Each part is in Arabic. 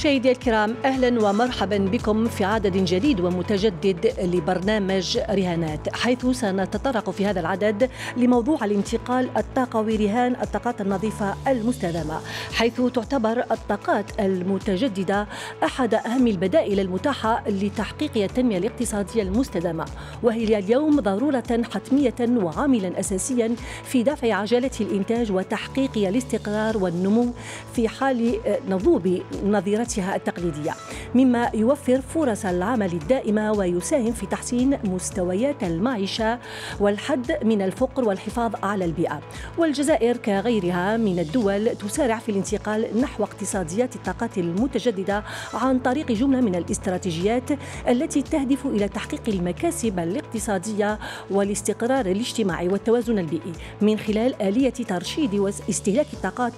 مشاهدي الكرام اهلا ومرحبا بكم في عدد جديد ومتجدد لبرنامج رهانات حيث سنتطرق في هذا العدد لموضوع الانتقال الطاقوي رهان الطاقات النظيفه المستدامه حيث تعتبر الطاقات المتجدده احد اهم البدائل المتاحه لتحقيق التنميه الاقتصاديه المستدامه وهي اليوم ضروره حتميه وعاملا اساسيا في دفع عجله الانتاج وتحقيق الاستقرار والنمو في حال نضوب نظيرة خدماتها التقليدية مما يوفر فرص العمل الدائمة ويساهم في تحسين مستويات المعيشة والحد من الفقر والحفاظ على البيئة والجزائر كغيرها من الدول تسارع في الانتقال نحو اقتصاديات الطاقات المتجددة عن طريق جملة من الاستراتيجيات التي تهدف إلى تحقيق المكاسب الاقتصادية والاستقرار الاجتماعي والتوازن البيئي من خلال آلية ترشيد واستهلاك الطاقات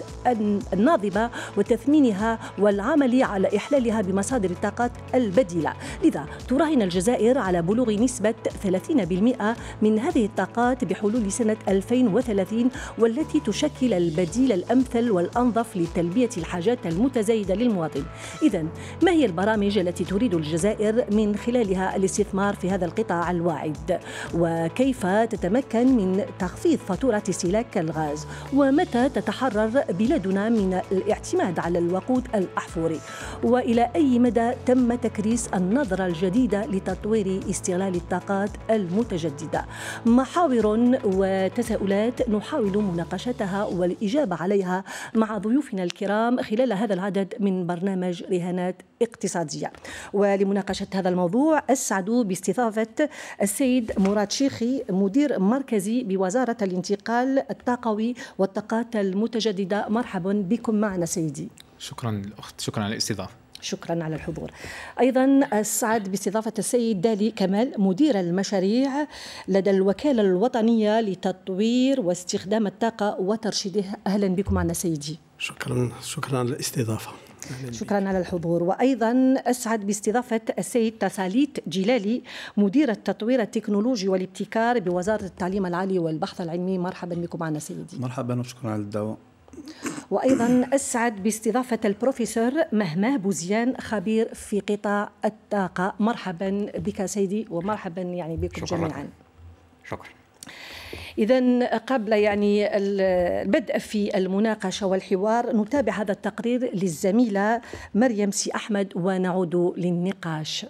الناضبة وتثمينها والعمل على إحلالها بمصادر الطاقات البديلة لذا تراهن الجزائر على بلوغ نسبة 30% من هذه الطاقات بحلول سنة 2030 والتي تشكل البديل الأمثل والأنظف لتلبية الحاجات المتزايدة للمواطن إذا ما هي البرامج التي تريد الجزائر من خلالها الاستثمار في هذا القطاع الواعد وكيف تتمكن من تخفيض فاتورة استهلاك الغاز ومتى تتحرر بلادنا من الاعتماد على الوقود الأحفوري والى اي مدى تم تكريس النظره الجديده لتطوير استغلال الطاقات المتجدده محاور وتساؤلات نحاول مناقشتها والاجابه عليها مع ضيوفنا الكرام خلال هذا العدد من برنامج رهانات اقتصاديه ولمناقشه هذا الموضوع اسعد باستضافه السيد مراد شيخي مدير مركزي بوزاره الانتقال الطاقوي والطاقات المتجدده مرحبا بكم معنا سيدي شكرا الأخت شكرا على الاستضافة شكرا على الحضور أيضا أسعد باستضافة السيد دالي كمال مدير المشاريع لدى الوكالة الوطنية لتطوير واستخدام الطاقة وترشيده أهلا بكم معنا سيدي شكرا شكرا على الاستضافة شكرا على الحضور وايضا اسعد باستضافه السيد تساليت جلالي مدير التطوير التكنولوجي والابتكار بوزاره التعليم العالي والبحث العلمي مرحبا بكم معنا سيدي مرحبا وشكرا على الدعوه وأيضا أسعد باستضافة البروفيسور مهما بوزيان خبير في قطاع الطاقة مرحبا بك سيدي ومرحبا يعني بكم شكرا جميعا شكرا إذا قبل يعني البدء في المناقشة والحوار نتابع هذا التقرير للزميلة مريم سي أحمد ونعود للنقاش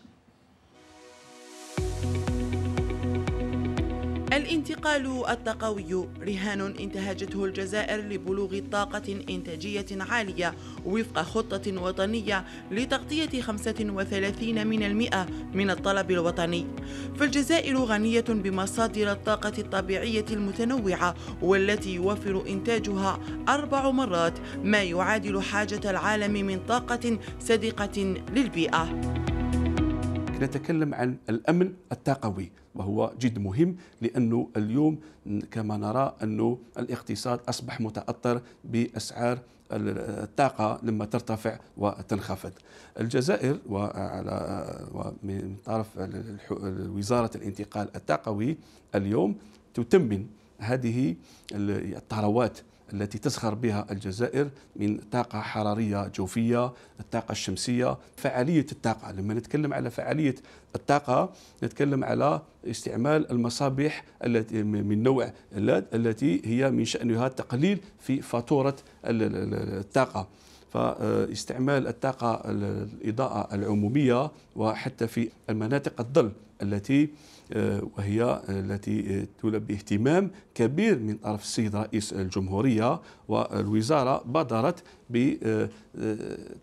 الانتقال الطاقوي رهان انتهجته الجزائر لبلوغ طاقة إنتاجية عالية وفق خطة وطنية لتغطية 35 من المئة من الطلب الوطني فالجزائر غنية بمصادر الطاقة الطبيعية المتنوعة والتي يوفر إنتاجها أربع مرات ما يعادل حاجة العالم من طاقة صديقة للبيئة نتكلم عن الأمن التقوي وهو جد مهم لأنه اليوم كما نرى أنه الاقتصاد أصبح متأثر بأسعار الطاقة لما ترتفع وتنخفض الجزائر وعلى من طرف وزارة الانتقال التقوي اليوم تتمن هذه الثروات التي تزخر بها الجزائر من طاقة حرارية جوفية الطاقة الشمسية فعالية الطاقة لما نتكلم على فعالية الطاقة نتكلم على استعمال المصابيح التي من نوع اللاد التي هي من شأنها التقليل في فاتورة الطاقة فاستعمال الطاقة الإضاءة العمومية وحتى في المناطق الظل التي آه، وهي التي آه، تلبي اهتمام كبير من طرف السيد رئيس الجمهورية والوزارة بادرت ب آه،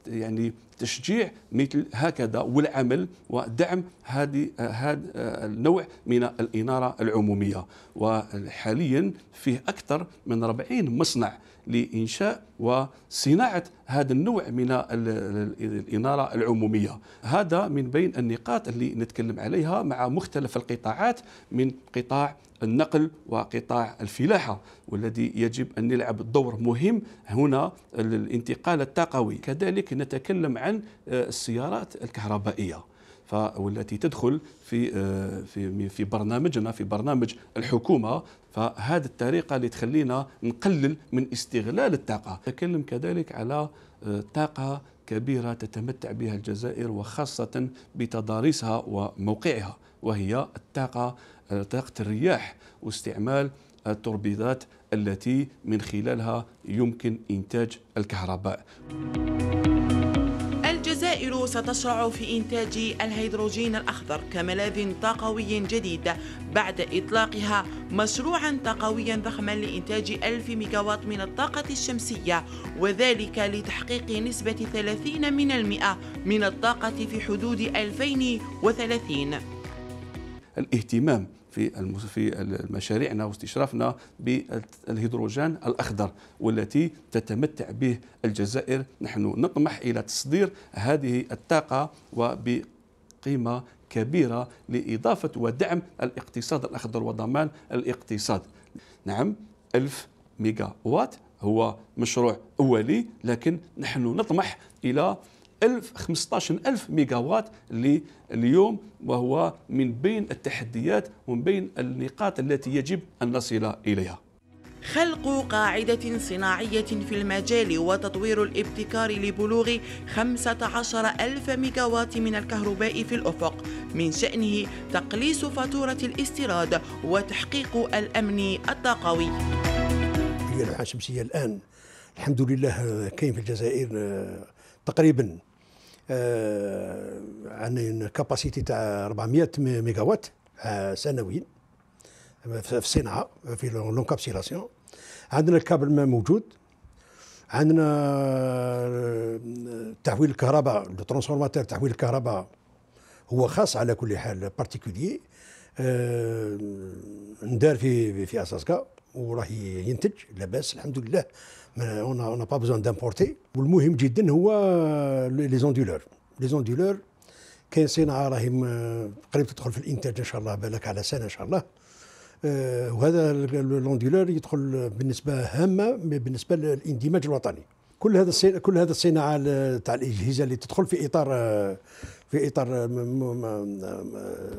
يعني تشجيع مثل هكذا والعمل ودعم هذه هذا النوع من الإنارة العمومية وحاليا فيه أكثر من 40 مصنع لإنشاء وصناعة هذا النوع من الإنارة العمومية هذا من بين النقاط اللي نتكلم عليها مع مختلف القطاعات من قطاع النقل وقطاع الفلاحة والذي يجب أن نلعب دور مهم هنا الانتقال الطاقوي كذلك نتكلم عن آه، السيارات الكهربائية والتي تدخل في آه، في في برنامجنا في برنامج الحكومه فهذه الطريقه اللي تخلينا نقلل من استغلال الطاقه نتكلم كذلك على آه، طاقه كبيره تتمتع بها الجزائر وخاصه بتضاريسها وموقعها وهي الطاقه آه، طاقه الرياح واستعمال التوربيدات التي من خلالها يمكن انتاج الكهرباء إسرائيل ستشرع في إنتاج الهيدروجين الأخضر كملاذ طاقوي جديد بعد إطلاقها مشروعا طاقويا ضخما لإنتاج 1000 ميجاوات من الطاقة الشمسية وذلك لتحقيق نسبة 30 من المئة من الطاقة في حدود 2030 الاهتمام في في مشاريعنا واستشرافنا بالهيدروجين الاخضر والتي تتمتع به الجزائر نحن نطمح الى تصدير هذه الطاقه وبقيمه كبيرة لإضافة ودعم الاقتصاد الأخضر وضمان الاقتصاد نعم 1000 ميجا وات هو مشروع أولي لكن نحن نطمح إلى 1000 ألف ميجاوات اللي اليوم وهو من بين التحديات ومن بين النقاط التي يجب ان نصل اليها خلق قاعدة صناعية في المجال وتطوير الابتكار لبلوغ 15 ألف ميجاوات من الكهرباء في الأفق من شأنه تقليص فاتورة الاستيراد وتحقيق الأمن الطاقوي الألواح الآن الحمد لله كاين في الجزائر آه، تقريبا آه، عن كاباسيتي تاع 400 ميجا وات سنويا في الصناعه في لونكابسيلاسيون عندنا الكابل ما موجود عندنا آه، تحويل الكهرباء لو ترونسفورماتور تحويل الكهرباء هو خاص على كل حال بارتيكولي آه، ندار في في اساسكا وراه ينتج لاباس الحمد لله اون اون با بزون دامبورتي والمهم جدا هو لي زونديلور لي زونديلور كاين صناعه راهي قريب تدخل في الانتاج ان شاء الله بالك على سنه ان شاء الله وهذا لونديلور يدخل بالنسبه هامه بالنسبه للاندماج الوطني كل هذا كل هذا الصناعه تاع الاجهزه اللي تدخل في اطار في اطار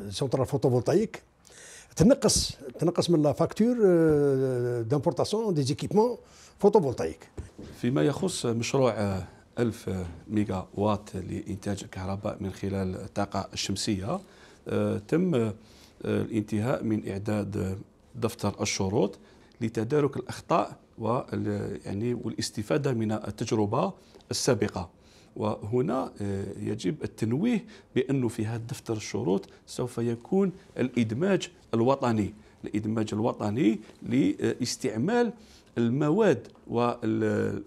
سنترال فوتوفولتايك تنقص تنقص من لا فاكتور دامبورتاسيون دي زيكيبمون فوتوفولتايك فيما يخص مشروع 1000 آه، آه، ميجا وات لإنتاج الكهرباء من خلال الطاقة الشمسية آه، تم الانتهاء من إعداد دفتر الشروط لتدارك الأخطاء و يعني والاستفادة من التجربة السابقة وهنا آه، يجب التنويه بأنه في هذا دفتر الشروط سوف يكون الإدماج الوطني الإدماج الوطني لاستعمال المواد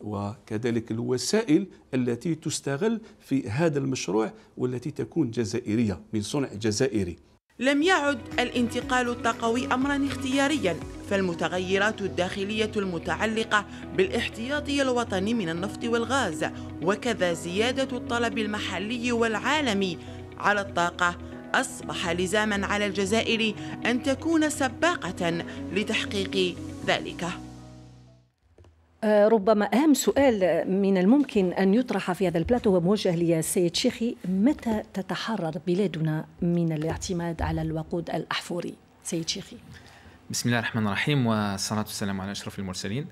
وكذلك الوسائل التي تستغل في هذا المشروع والتي تكون جزائرية من صنع جزائري لم يعد الانتقال الطاقوي امرا اختياريا فالمتغيرات الداخليه المتعلقه بالاحتياطي الوطني من النفط والغاز وكذا زياده الطلب المحلي والعالمي على الطاقه اصبح لزاما على الجزائر ان تكون سباقه لتحقيق ذلك آه، ربما أهم سؤال من الممكن أن يطرح في هذا البلاتو هو موجه للسيد شيخي متى تتحرر بلادنا من الاعتماد على الوقود الأحفوري سيد شيخي بسم الله الرحمن الرحيم والصلاة والسلام على أشرف المرسلين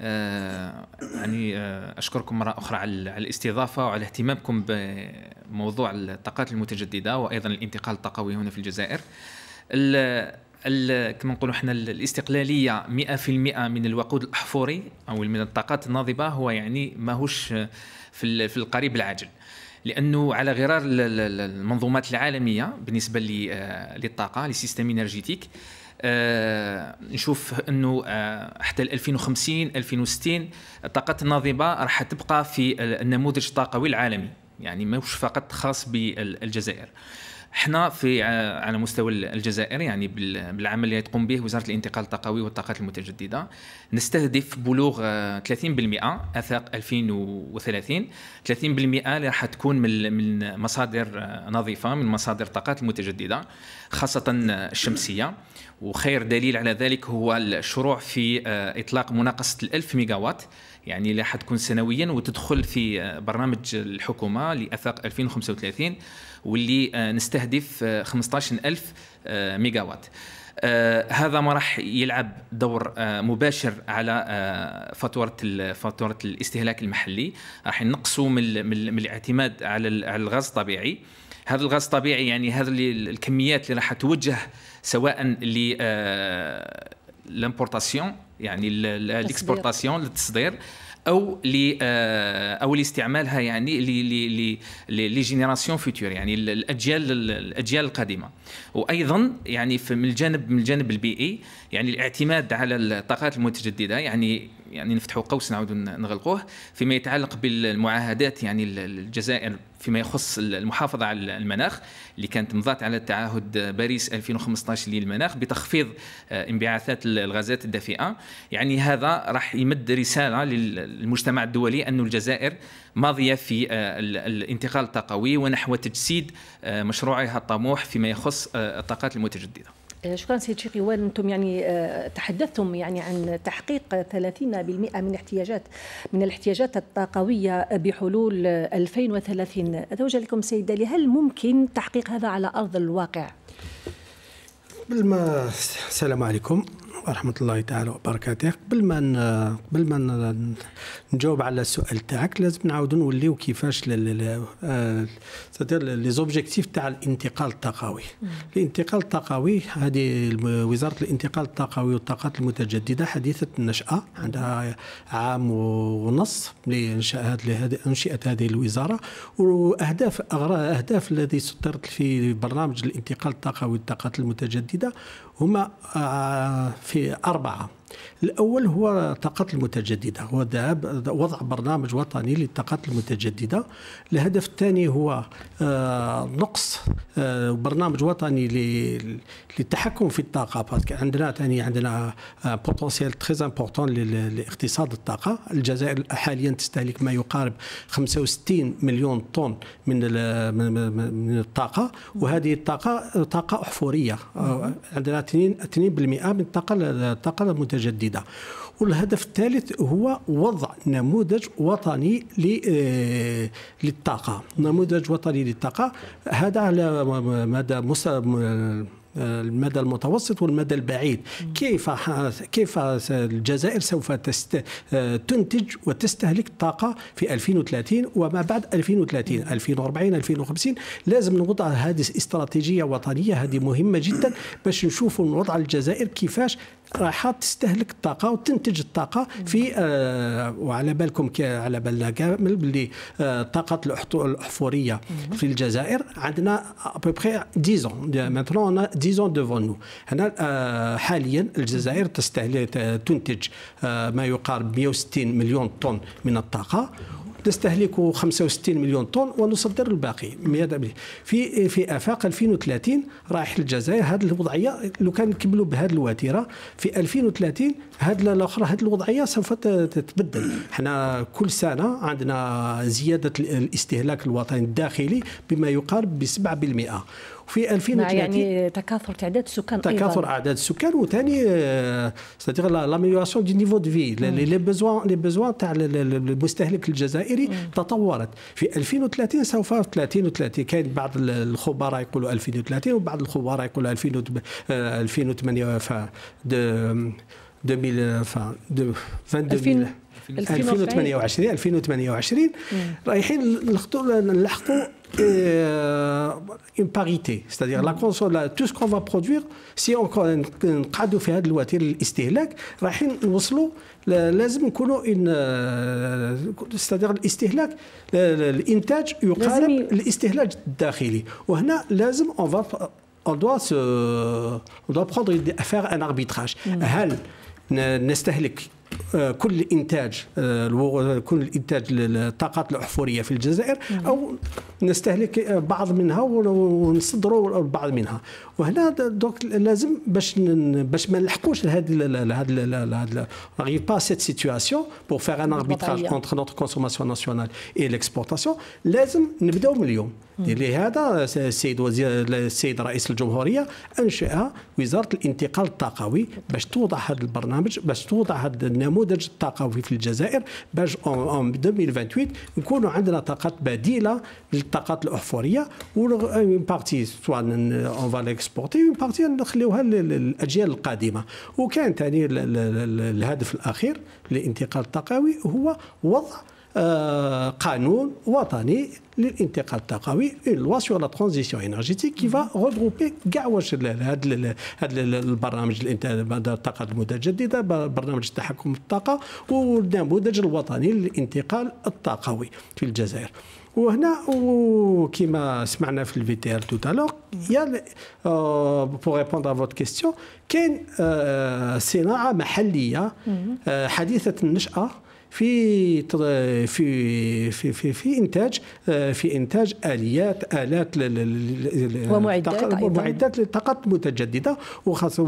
آه يعني آه أشكركم مرة أخرى على الاستضافة وعلى اهتمامكم بموضوع الطاقات المتجددة وأيضا الانتقال الطاقوي هنا في الجزائر كما نقولوا احنا الاستقلاليه 100% من الوقود الاحفوري او من الطاقات الناضبه هو يعني ماهوش في القريب العاجل لانه على غرار المنظومات العالميه بالنسبه آه، للطاقه للسيستم انرجيتيك آه، نشوف انه آه، حتى 2050 2060 الطاقات الناضبه راح تبقى في النموذج الطاقوي العالمي يعني مش فقط خاص بالجزائر احنا في على مستوى الجزائر يعني بالعمل اللي تقوم به وزاره الانتقال الطاقوي والطاقات المتجدده نستهدف بلوغ 30% افاق 2030 30% اللي راح تكون من من مصادر آه، نظيفه من مصادر الطاقات المتجدده خاصه آه، الشمسيه وخير دليل على ذلك هو الشروع في آه، اطلاق مناقصه ال 1000 ميجاوات يعني اللي حتكون سنويا وتدخل في آه، برنامج الحكومه لافاق 2035 واللي آه، نستهدف 15000 ميجا وات هذا ما راح يلعب دور آه، مباشر على فاتوره فاتوره الاستهلاك المحلي راح نقصوا من, من الاعتماد على الغاز الطبيعي هذا الغاز الطبيعي يعني هذه الكميات اللي راح توجه سواء ل يعني الاكسبورتاسيون للتصدير او ل آه، او لاستعمالها يعني لي لي لي جينيراسيون فيتور يعني الاجيال الاجيال القادمه وايضا يعني من الجانب من الجانب البيئي يعني الاعتماد على الطاقات المتجدده يعني يعني نفتحوا قوس نعود نغلقوه فيما يتعلق بالمعاهدات يعني الجزائر فيما يخص المحافظة على المناخ اللي كانت مضات على تعهد باريس 2015 للمناخ بتخفيض آه، انبعاثات الغازات الدافئة يعني هذا راح يمد رسالة للمجتمع الدولي أن الجزائر ماضية في آه، الانتقال الطاقوي ونحو تجسيد آه، مشروعها الطموح فيما يخص الطاقات المتجددة آه، شكرا سيد شيخ يوان انتم يعني آه، تحدثتم يعني عن تحقيق 30% من احتياجات من الاحتياجات الطاقويه بحلول 2030 اتوجه لكم سيد دالي هل ممكن تحقيق هذا على ارض الواقع؟ بالما السلام عليكم ورحمه الله تعالى وبركاته قبل ما قبل ما نجاوب على السؤال تاعك لازم نعاودوا نوليو كيفاش لي زوبجيكتيف آه، تاع الانتقال الطاقوي الانتقال الطاقوي هذه وزاره الانتقال الطاقوي والطاقات المتجدده حديثه النشاه عندها عام ونص أنشئت هذه الوزاره واهداف اهداف الذي سطرت في برنامج الانتقال الطاقوي والطاقات المتجدده هما آه، في أربعة الاول هو الطاقات المتجدده هو ذهب وضع برنامج وطني للطاقات المتجدده الهدف الثاني هو آه، نقص آه، برنامج وطني للتحكم في الطاقه باسكو عندنا ثاني عندنا بوتنسيال تري امبورطون لاقتصاد الطاقه الجزائر حاليا تستهلك ما يقارب 65 مليون طن من من الطاقه وهذه الطاقه طاقه احفوريه آه، عندنا 2% من الطاقه الطاقه المتجدده جديده والهدف الثالث هو وضع نموذج وطني آه، للطاقه نموذج وطني للطاقه هذا على مدى المدى المتوسط والمدى البعيد كيف كيف الجزائر سوف تست... آه، تنتج وتستهلك الطاقة في 2030 وما بعد 2030 2040 2050 لازم نوضع هذه استراتيجية وطنية هذه مهمة جدا باش نشوفوا وضع الجزائر كيفاش رايحه تستهلك الطاقه وتنتج الطاقه في آه وعلى بالكم على بالنا كامل باللي آه طاقه الاحفوريه في الجزائر عندنا ابوبخي 10 ماترون 10 ديفون نو هنا آه حاليا الجزائر تستهلك تنتج آه ما يقارب 160 مليون طن من الطاقه نستهلك 65 مليون طن ونصدر الباقي في في افاق 2030 رايح للجزائر هذه الوضعيه لو كان نكملوا بهذه الوتيره في 2030 هذه الاخرى هذه الوضعيه سوف تتبدل حنا كل سنه عندنا زياده الاستهلاك الوطني الداخلي بما يقارب ب 7% في 2030 يعني تكاثر تعداد السكان تكاثر اعداد السكان وثاني ستيغ لاميليوراسيون دي نيفو دو في لي بيزوان لي بيزوان تاع المستهلك الجزائري تطورت في 2030 سوف 30 و 30 كاين بعض الخبراء يقولوا 2030 وبعض الخبراء يقولوا 2008 ف 2000 2028 2028 رايحين نلحقوا et, euh, une parité. C'est-à-dire la consommation, tout ce qu'on va produire, si on نقعدوا في هذه الوتيره الاستهلاك راح نوصلوا لازم نكونوا ان c'est-à-dire الاستهلاك الانتاج يقارب الاستهلاك الداخلي وهنا لازم on va on doit se on doit prendre faire un arbitrage هل mm. نستهلك كل انتاج كل الانتاج الطاقات آه، الاحفوريه في الجزائر او نستهلك بعض منها ونصدروا بعض منها وهنا دوك لازم باش باش ما نلحقوش لهذه لهذه با سيت سيتواسيون بور فيغ ان اربيتراج كونتر نوتر كونسوماسيون ناسيونال اي ليكسبورتاسيون لازم نبداو من اليوم لهذا السيد وزير السيد رئيس الجمهوريه انشا وزاره الانتقال الطاقوي باش توضع هذا البرنامج باش توضع هذا النموذج الطاقوي في الجزائر باش اون 2028 نكونوا عندنا طاقات بديله للطاقات الاحفوريه اون بارتي سوا اون فا اون بارتي نخليوها للاجيال القادمه وكان ثاني الهدف الاخير للانتقال الطاقوي هو وضع آه، قانون وطني للانتقال الطاقوي اون لوا سور لا ترانزيسيون انرجيتيك كي فا غوغروبي كاع واش هاد البرنامج الطاقه المتجدده برنامج التحكم في الطاقه والنموذج الوطني للانتقال الطاقوي في الجزائر وهنا وكما سمعنا في الفي تي ار تو تالور يا بو ريبوند ا فوت كيستيون كاين آه، صناعه محليه آه، حديثه النشاه في في في في, في انتاج آه، في انتاج اليات الات ومعدات ومعدات للطاقات المتجدده وخاصه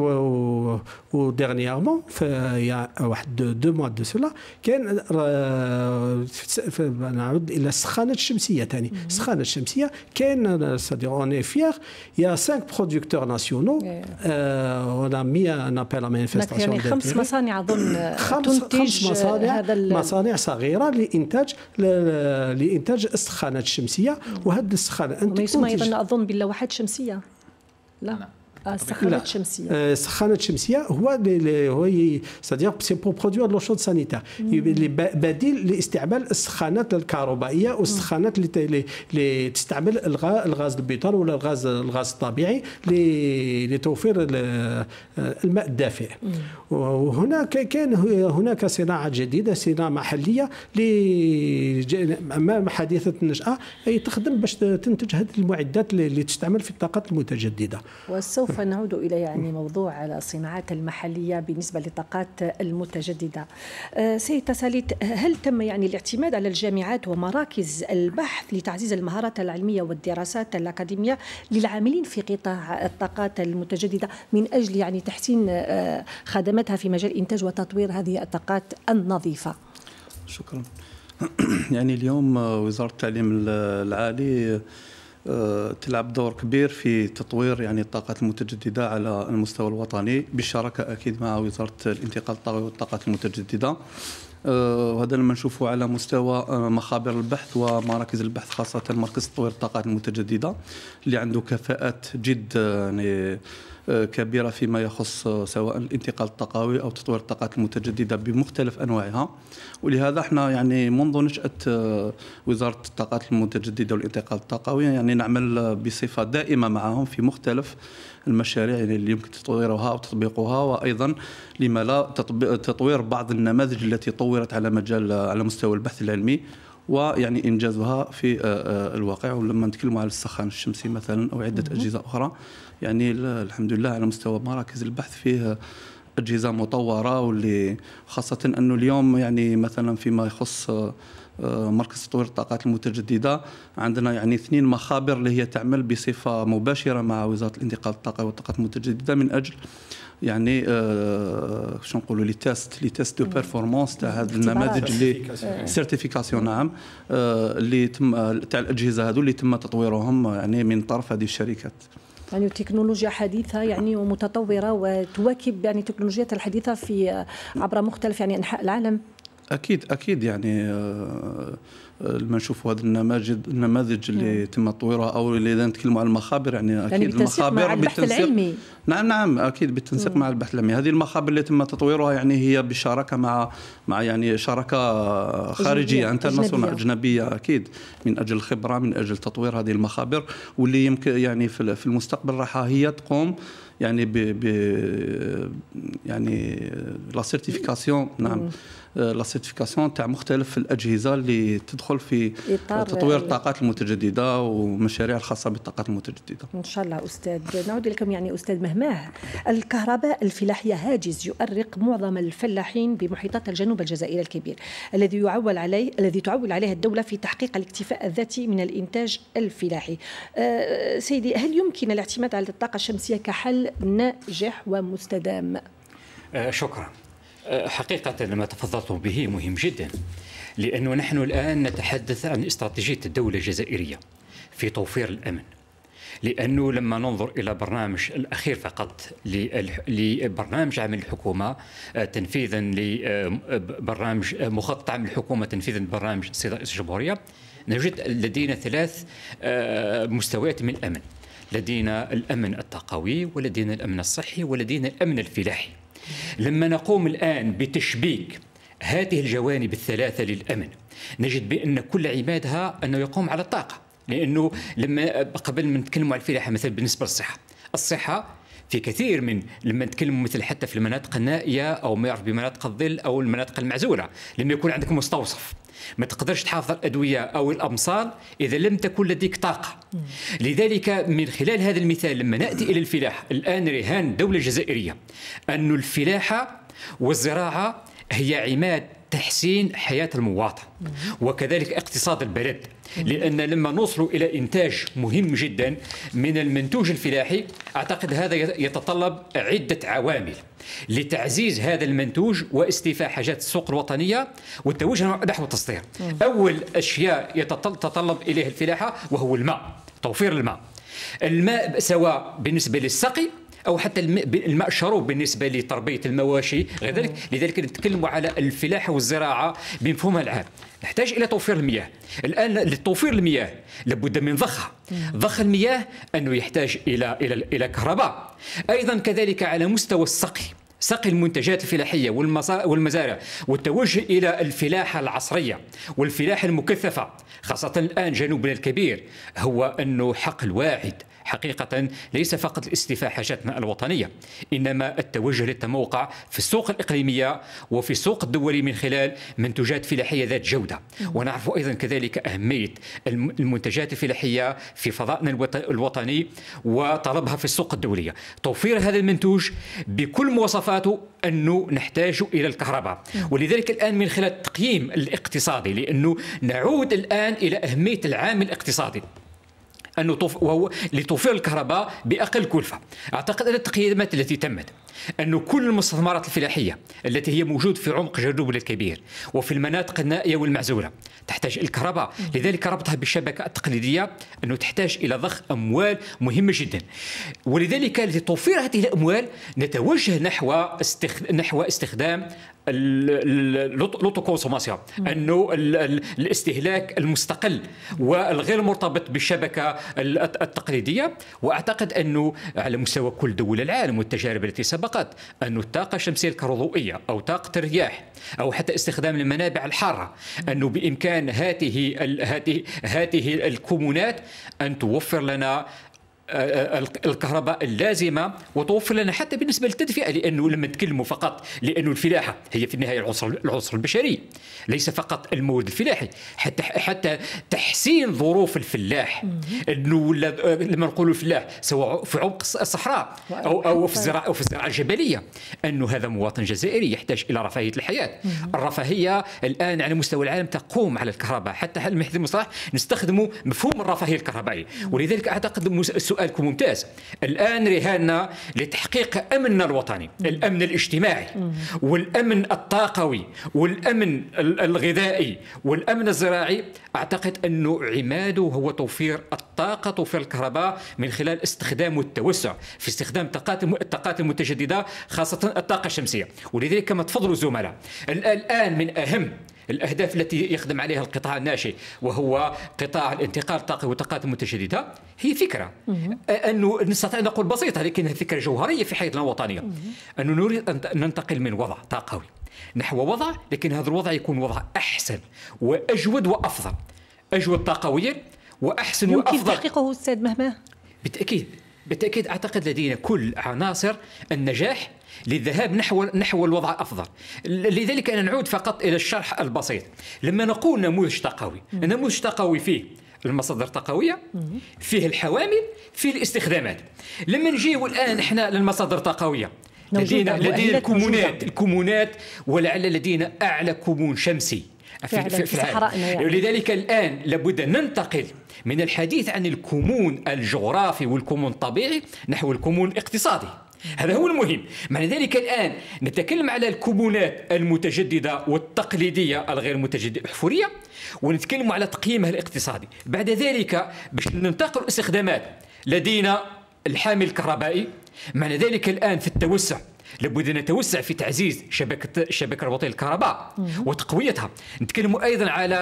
وديرنييرمون في واحد دو موا دو سولا كان نعود الى السخانه الشمسيه ثاني السخانه الشمسيه كان سادير اون فيغ يا 5 برودكتور ناسيونو اون مي ان ابيل مانيفيستاسيون خمس مصانع اظن تنتج هذا مصانع صغيره لانتاج لانتاج السخانات الشمسيه وهذه السخانه انت ما يظن اظن باللوحات الشمسيه لا السخانه الشمسيه السخانات الشمسيه هو هو سادير سي بور برودوير لو شود سانيتير بديل لاستعمال السخانات الكهربائيه والسخانات اللي اللي تستعمل الغاز البيطان ولا الغاز الغاز الطبيعي لتوفير الماء الدافئ وهنا كان هناك صناعه جديده صناعه محليه امام حديثه النشاه اي تخدم باش تنتج هذه المعدات اللي تستعمل في الطاقات المتجدده وسوف نعود إلى يعني موضوع الصناعات المحلية بالنسبة للطاقات المتجددة أه، سيد تساليت هل تم يعني الاعتماد على الجامعات ومراكز البحث لتعزيز المهارات العلمية والدراسات الأكاديمية للعاملين في قطاع الطاقات المتجددة من أجل يعني تحسين أه، خدماتها في مجال إنتاج وتطوير هذه الطاقات النظيفة شكرا يعني اليوم وزارة التعليم العالي آه، تلعب دور كبير في تطوير يعني الطاقات المتجدده على المستوى الوطني بالشراكه اكيد مع وزاره الانتقال الطاقوي والطاقات المتجدده آه، وهذا لما نشوفه على مستوى آه، مخابر البحث ومراكز البحث خاصه مركز تطوير الطاقات المتجدده اللي عنده كفاءات جد يعني كبيره فيما يخص سواء الانتقال الطاقوي او تطوير الطاقات المتجدده بمختلف انواعها ولهذا احنا يعني منذ نشاه آه، وزاره الطاقات المتجدده والانتقال الطاقوي يعني نعمل بصفه دائمه معهم في مختلف المشاريع يعني اللي يمكن تطويرها وتطبيقها وايضا لما لا تطوير بعض النماذج التي طورت على مجال آه، على مستوى البحث العلمي ويعني انجازها في آه، الواقع ولما نتكلموا على السخان الشمسي مثلا او عده اجهزه اخرى يعني الحمد لله على مستوى مراكز البحث فيه اجهزه مطوره واللي خاصه انه اليوم يعني مثلا فيما يخص آه، مركز تطوير الطاقات المتجدده عندنا يعني اثنين مخابر اللي هي تعمل بصفه مباشره مع وزاره الانتقال الطاقه والطاقات المتجدده من اجل يعني آه شو نقولوا لي تيست لي تيست دو بيرفورمانس تاع هذا النماذج اللي سيرتيفيكاسيون نعم آه، اللي تم تاع الاجهزه هذو اللي تم تطويرهم يعني من طرف هذه الشركات يعني تكنولوجيا حديثه يعني ومتطوره وتواكب يعني التكنولوجيات الحديثه في عبر مختلف يعني انحاء العالم اكيد اكيد يعني آه، لما نشوفوا هذه النماذج النماذج اللي نعم. تم تطويرها او اللي نتكلموا على المخابر يعني اكيد يعني المخابر مع البحث بالتنسيق العلمي نعم نعم اكيد بالتنسيق مع البحث العلمي هذه المخابر اللي تم تطويرها يعني هي بشراكه مع مع يعني شراكه خارجيه انت أجنبية. اجنبيه اكيد من اجل الخبره من اجل تطوير هذه المخابر واللي يمكن يعني في المستقبل راح هي تقوم يعني ب ب يعني لا سيرتيفيكاسيون نعم لا آه، سيرتيفيكاسيون تاع مختلف الاجهزه اللي تدخل في تطوير الطاقات المتجدده والمشاريع الخاصه بالطاقات المتجدده. ان شاء الله استاذ نعود لكم يعني استاذ مهماه الكهرباء الفلاحيه هاجس يؤرق معظم الفلاحين بمحيطات الجنوب الجزائري الكبير الذي يعول عليه الذي تعول عليه الدوله في تحقيق الاكتفاء الذاتي من الانتاج الفلاحي. أه سيدي هل يمكن الاعتماد على الطاقه الشمسيه كحل ناجح ومستدام؟ آه، شكرا حقيقة ما تفضلتم به مهم جدا لأنه نحن الآن نتحدث عن استراتيجية الدولة الجزائرية في توفير الأمن لأنه لما ننظر إلى برنامج الأخير فقط لبرنامج عمل الحكومة آه، تنفيذا لبرنامج آه، آه، مخطط عمل الحكومة تنفيذا لبرنامج رئيس الجمهورية نجد لدينا ثلاث مستويات من الأمن لدينا الأمن التقوي ولدينا الأمن الصحي ولدينا الأمن الفلاحي لما نقوم الآن بتشبيك هذه الجوانب الثلاثة للأمن نجد بأن كل عمادها أنه يقوم على الطاقة لأنه لما قبل ما نتكلموا على الفلاحة مثلا بالنسبة للصحة الصحة في كثير من لما نتكلم مثل حتى في المناطق النائيه او ما يعرف بمناطق الظل او المناطق المعزوله لما يكون عندك مستوصف ما تقدرش تحافظ على الادويه او الأمصار اذا لم تكن لديك طاقه لذلك من خلال هذا المثال لما ناتي الى الفلاحه الان رهان دوله جزائريه ان الفلاحه والزراعه هي عماد تحسين حياه المواطن وكذلك اقتصاد البلد لان لما نوصلوا الى انتاج مهم جدا من المنتوج الفلاحي اعتقد هذا يتطلب عده عوامل لتعزيز هذا المنتوج واستيفاء حاجات السوق الوطنيه والتوجه نحو التصدير. اول اشياء يتطلب اليه الفلاحه وهو الماء، توفير الماء. الماء سواء بالنسبه للسقي او حتى الماء شروب بالنسبه لتربيه المواشي غير ذلك لذلك نتكلم على الفلاحه والزراعه بمفهومها العام نحتاج الى توفير المياه الان لتوفير المياه لابد من ضخها ضخ المياه انه يحتاج الى الى الى كهرباء ايضا كذلك على مستوى السقي سقي المنتجات الفلاحية والمزارع والتوجه إلى الفلاحة العصرية والفلاحة المكثفة خاصة الآن جنوبنا الكبير هو أنه حقل واحد حقيقة ليس فقط الاستيفاء حاجاتنا الوطنية إنما التوجه للتموقع في السوق الإقليمية وفي السوق الدولي من خلال منتجات فلاحية ذات جودة ونعرف أيضا كذلك أهمية المنتجات الفلاحية في فضائنا الوطني وطلبها في السوق الدولية توفير هذا المنتوج بكل مواصفاته أنه نحتاج إلى الكهرباء ولذلك الآن من خلال التقييم الاقتصادي لأنه نعود الآن إلى أهمية العامل الاقتصادي انه وهو لتوفير الكهرباء باقل كلفه اعتقد ان التقييمات التي تمت أن كل المستثمرات الفلاحية التي هي موجود في عمق جنوب الكبير وفي المناطق النائية والمعزولة تحتاج الكهرباء لذلك ربطها بالشبكة التقليدية أنه تحتاج إلى ضخ أموال مهمة جدا ولذلك لتوفير هذه الأموال نتوجه نحو نحو استخدام لوتوكونسوماسيون انه الاستهلاك المستقل والغير مرتبط بالشبكه التقليديه واعتقد انه على مستوى كل دول العالم والتجارب التي سبق فقط أن الطاقة الشمسية الكهروضوئية أو طاقة الرياح أو حتى استخدام المنابع الحارة أنه بإمكان هذه هذه هذه الكومونات أن توفر لنا الكهرباء اللازمه وتوفر لنا حتى بالنسبه للتدفئه لانه لما نتكلموا فقط لانه الفلاحه هي في النهايه العنصر العنصر البشري ليس فقط المورد الفلاحي حتى حتى تحسين ظروف الفلاح انه لما نقولوا الفلاح سواء في عمق الصحراء او او في الزراعه او في الزراعه الجبليه انه هذا مواطن جزائري يحتاج الى رفاهيه الحياه الرفاهيه الان على مستوى العالم تقوم على الكهرباء حتى من المصطلح نستخدم مفهوم الرفاهيه الكهربائيه ولذلك اعتقد السؤال سؤالكم ممتاز الآن رهاننا لتحقيق أمننا الوطني الأمن الاجتماعي والأمن الطاقوي والأمن الغذائي والأمن الزراعي أعتقد أنه عماده هو توفير الطاقة توفير الكهرباء من خلال استخدام والتوسع في استخدام الطاقات المتجددة خاصة الطاقة الشمسية ولذلك كما تفضلوا الزملاء الآن من أهم الأهداف التي يخدم عليها القطاع الناشئ وهو قطاع الانتقال الطاقي والطاقات المتجددة هي فكرة أنه نستطيع أن نقول بسيطة لكنها فكرة جوهرية في حياتنا الوطنية أنه نريد أن ننتقل من وضع طاقوي نحو وضع لكن هذا الوضع يكون وضع أحسن وأجود وأفضل أجود طاقويا وأحسن يمكن وأفضل تحقيقه أستاذ مهما بالتأكيد بالتأكيد أعتقد لدينا كل عناصر النجاح للذهاب نحو نحو الوضع الافضل لذلك انا نعود فقط الى الشرح البسيط لما نقول نموذج تقوي النموذج تقوي فيه المصادر التقوية فيه الحوامل فيه الاستخدامات لما نجيو الآن احنا للمصادر التقوية لدينا لدينا الكومونات الكومونات ولعل لدينا أعلى كومون شمسي في, في, في يعني. لذلك الآن لابد أن ننتقل من الحديث عن الكمون الجغرافي والكمون الطبيعي نحو الكمون الاقتصادي هذا هو المهم معنى ذلك الآن نتكلم على الكومونات المتجددة والتقليدية الغير متجددة الحفورية ونتكلم على تقييمها الاقتصادي بعد ذلك باش ننتقل استخدامات لدينا الحامل الكهربائي معنى ذلك الآن في التوسع لابد ان نتوسع في تعزيز شبكه الشبكه الوطنيه للكهرباء وتقويتها نتكلموا ايضا على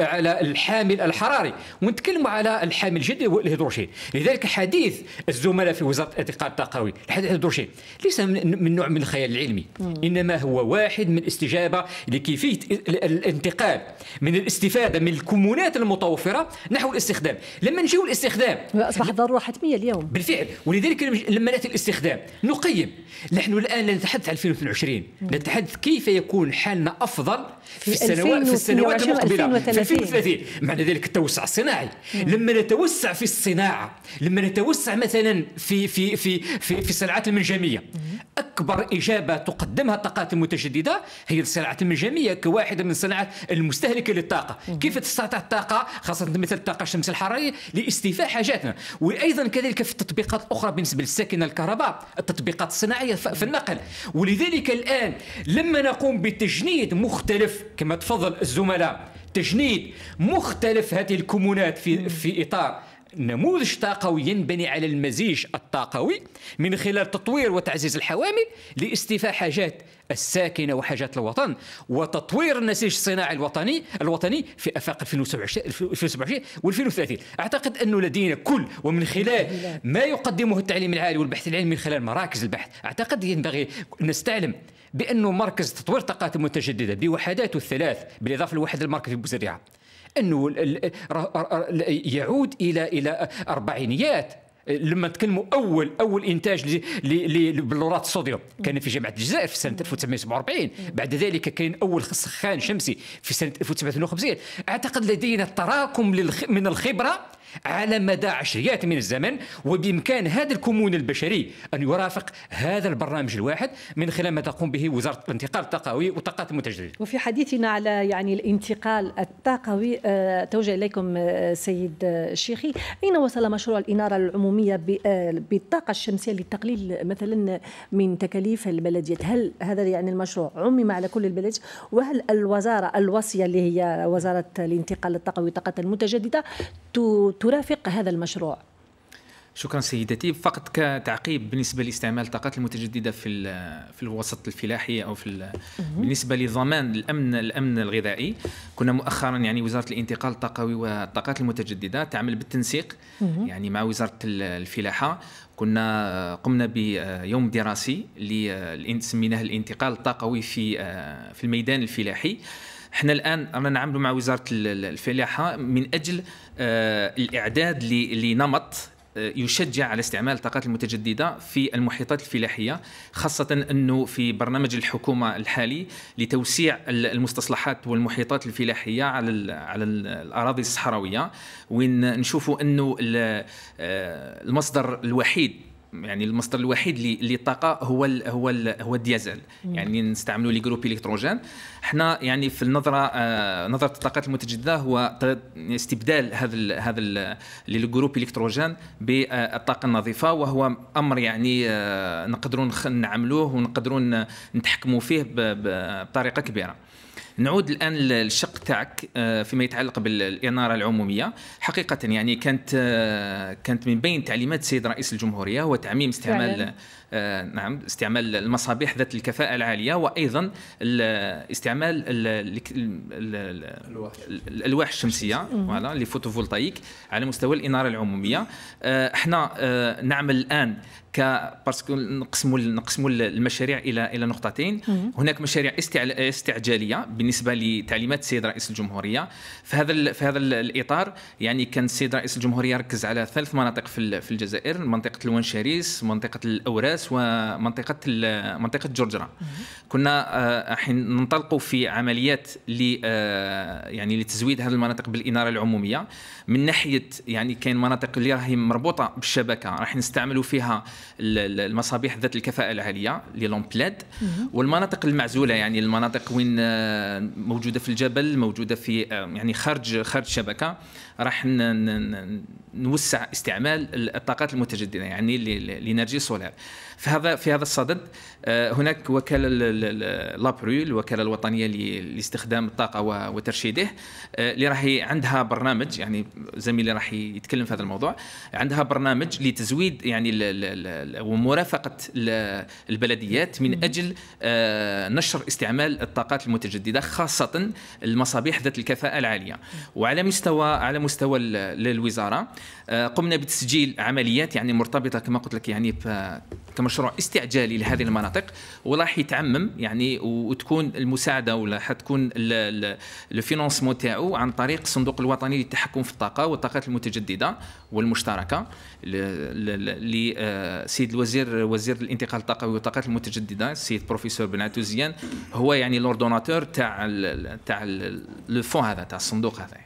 على الحامل الحراري ونتكلموا على الحامل الجدي والهيدروجين لذلك حديث الزملاء في وزاره الاتقان الطاقوي الحديث الهيدروجين ليس من نوع من الخيال العلمي انما هو واحد من استجابه لكيفيه الانتقال من الاستفاده من الكمونات المتوفره نحو الاستخدام لما نجيو الاستخدام اصبح ضروره حتميه اليوم بالفعل ولذلك لما ناتي الاستخدام نقيم نحن الان نتحدث عن 2022 نتحدث كيف يكون حالنا افضل في, السنوات في السنوات المقبله في 2030 معنى ذلك التوسع الصناعي لما نتوسع في الصناعه لما نتوسع مثلا في في في في, في الصناعات المنجميه اكبر اجابه تقدمها الطاقات المتجدده هي الصناعات المنجميه كواحده من الصناعات المستهلكه للطاقه كيف تستطيع الطاقه خاصه مثل الطاقه الشمس الحراريه لاستيفاء حاجاتنا وايضا كذلك في التطبيقات الاخرى بالنسبه للساكنه الكهرباء التطبيقات الصناعيه في النقل اطلاقا ولذلك الان لما نقوم بتجنيد مختلف كما تفضل الزملاء تجنيد مختلف هذه الكومونات في في اطار نموذج طاقوي ينبني على المزيج الطاقوي من خلال تطوير وتعزيز الحوامل لاستيفاء حاجات الساكنة وحاجات الوطن وتطوير النسيج الصناعي الوطني الوطني في آفاق 2027 و 2030 أعتقد أنه لدينا كل ومن خلال ما يقدمه التعليم العالي والبحث العلمي من خلال مراكز البحث أعتقد ينبغي نستعلم بأنه مركز تطوير الطاقات المتجددة بوحداته الثلاث بالإضافة للوحدة المركز في بوزريعة انه يعود الى الى اربعينيات لما تكلموا اول اول انتاج لبلورات الصوديوم كان في جامعه الجزائر في سنه 1947 بعد ذلك كان اول سخان شمسي في سنه 1952 اعتقد لدينا تراكم من الخبره على مدى عشريات من الزمن وبإمكان هذا الكمون البشري أن يرافق هذا البرنامج الواحد من خلال ما تقوم به وزارة الانتقال الطاقوي والطاقات المتجددة وفي حديثنا على يعني الانتقال الطاقوي آه، توجه إليكم آه، سيد الشيخي آه، أين وصل مشروع الإنارة العمومية بالطاقة الشمسية للتقليل مثلا من تكاليف البلديات هل هذا يعني المشروع عمم على كل البلد وهل الوزارة الوصية اللي هي وزارة الانتقال الطاقوي والطاقات المتجددة ترافق هذا المشروع شكرا سيدتي فقط كتعقيب بالنسبه لاستعمال الطاقات المتجدده في في الوسط الفلاحي او في بالنسبه لضمان الامن الامن الغذائي كنا مؤخرا يعني وزاره الانتقال الطاقوي والطاقات المتجدده تعمل بالتنسيق يعني مع وزاره الفلاحه كنا قمنا بيوم دراسي اللي سميناه الانتقال الطاقوي في آه، في الميدان الفلاحي احنا الان رانا نعملوا مع وزاره الفلاحه من اجل آه، الاعداد لنمط آه، يشجع على استعمال الطاقات المتجددة في المحيطات الفلاحية خاصة أنه في برنامج الحكومة الحالي لتوسيع المستصلحات والمحيطات الفلاحية على على الأراضي الصحراوية وين نشوفوا أنه آه، المصدر الوحيد يعني المصدر الوحيد للطاقه هو الـ هو الـ هو الديزل يعني نستعملوا لي جروب الكتروجين حنا يعني في النظره آه نظره الطاقات المتجدده هو استبدال هذا الـ هذا لي الكتروجين بالطاقه النظيفه وهو امر يعني آه نقدروا نعملوه ونقدروا نتحكموا فيه بطريقه كبيره نعود الان للشق تاعك آه، فيما يتعلق بالاناره العموميه حقيقه يعني كانت آه، كانت من بين تعليمات السيد رئيس الجمهوريه هو تعميم استعمال آه، نعم استعمال المصابيح ذات الكفاءه العاليه وايضا استعمال الالواح الشمسيه فوالا لي فوتوفولتايك على مستوى الاناره العموميه احنا نعمل الان ك باسكو نقسموا نقسموا المشاريع الى الى نقطتين مم. هناك مشاريع استعجاليه بالنسبه لتعليمات السيد رئيس الجمهوريه في هذا في هذا الاطار يعني كان السيد رئيس الجمهوريه ركز على ثلاث مناطق في في الجزائر منطقه الونشاريس منطقه الاوراس ومنطقه منطقه جرجره كنا آه، حين ننطلقوا في عمليات ل آه، يعني لتزويد هذه المناطق بالاناره العموميه من ناحيه يعني كاين مناطق اللي راهي مربوطه بالشبكه راح نستعملوا فيها المصابيح ذات الكفاءه العاليه لي لومبلاد والمناطق المعزوله يعني المناطق وين آه، موجوده في الجبل موجوده في آه، يعني خارج خارج الشبكه راح نوسع استعمال الطاقات المتجدده يعني لينرجي سولار في هذا في هذا الصدد آه، هناك وكاله لابري الوكاله الوطنيه لاستخدام الطاقه وترشيده آه، اللي راح عندها برنامج يعني زميلي راح يتكلم في هذا الموضوع عندها برنامج لتزويد يعني ومرافقه البلديات من اجل آه، نشر استعمال الطاقات المتجدده خاصه المصابيح ذات الكفاءه العاليه وعلى مستوى على مستوى الوزاره قمنا بتسجيل عمليات يعني مرتبطه كما قلت لك يعني كمشروع استعجالي لهذه المناطق وراح يتعمم يعني وتكون المساعده ولا حتكون لو الفينونسمون تاعو عن طريق الصندوق الوطني للتحكم في الطاقه والطاقات المتجدده والمشتركه لسيد آه، الوزير وزير الانتقال الطاقوي والطاقات المتجدده السيد بروفيسور بن عتوزيان هو يعني لوردوناتور تاع تاع لو فون هذا تاع الصندوق هذا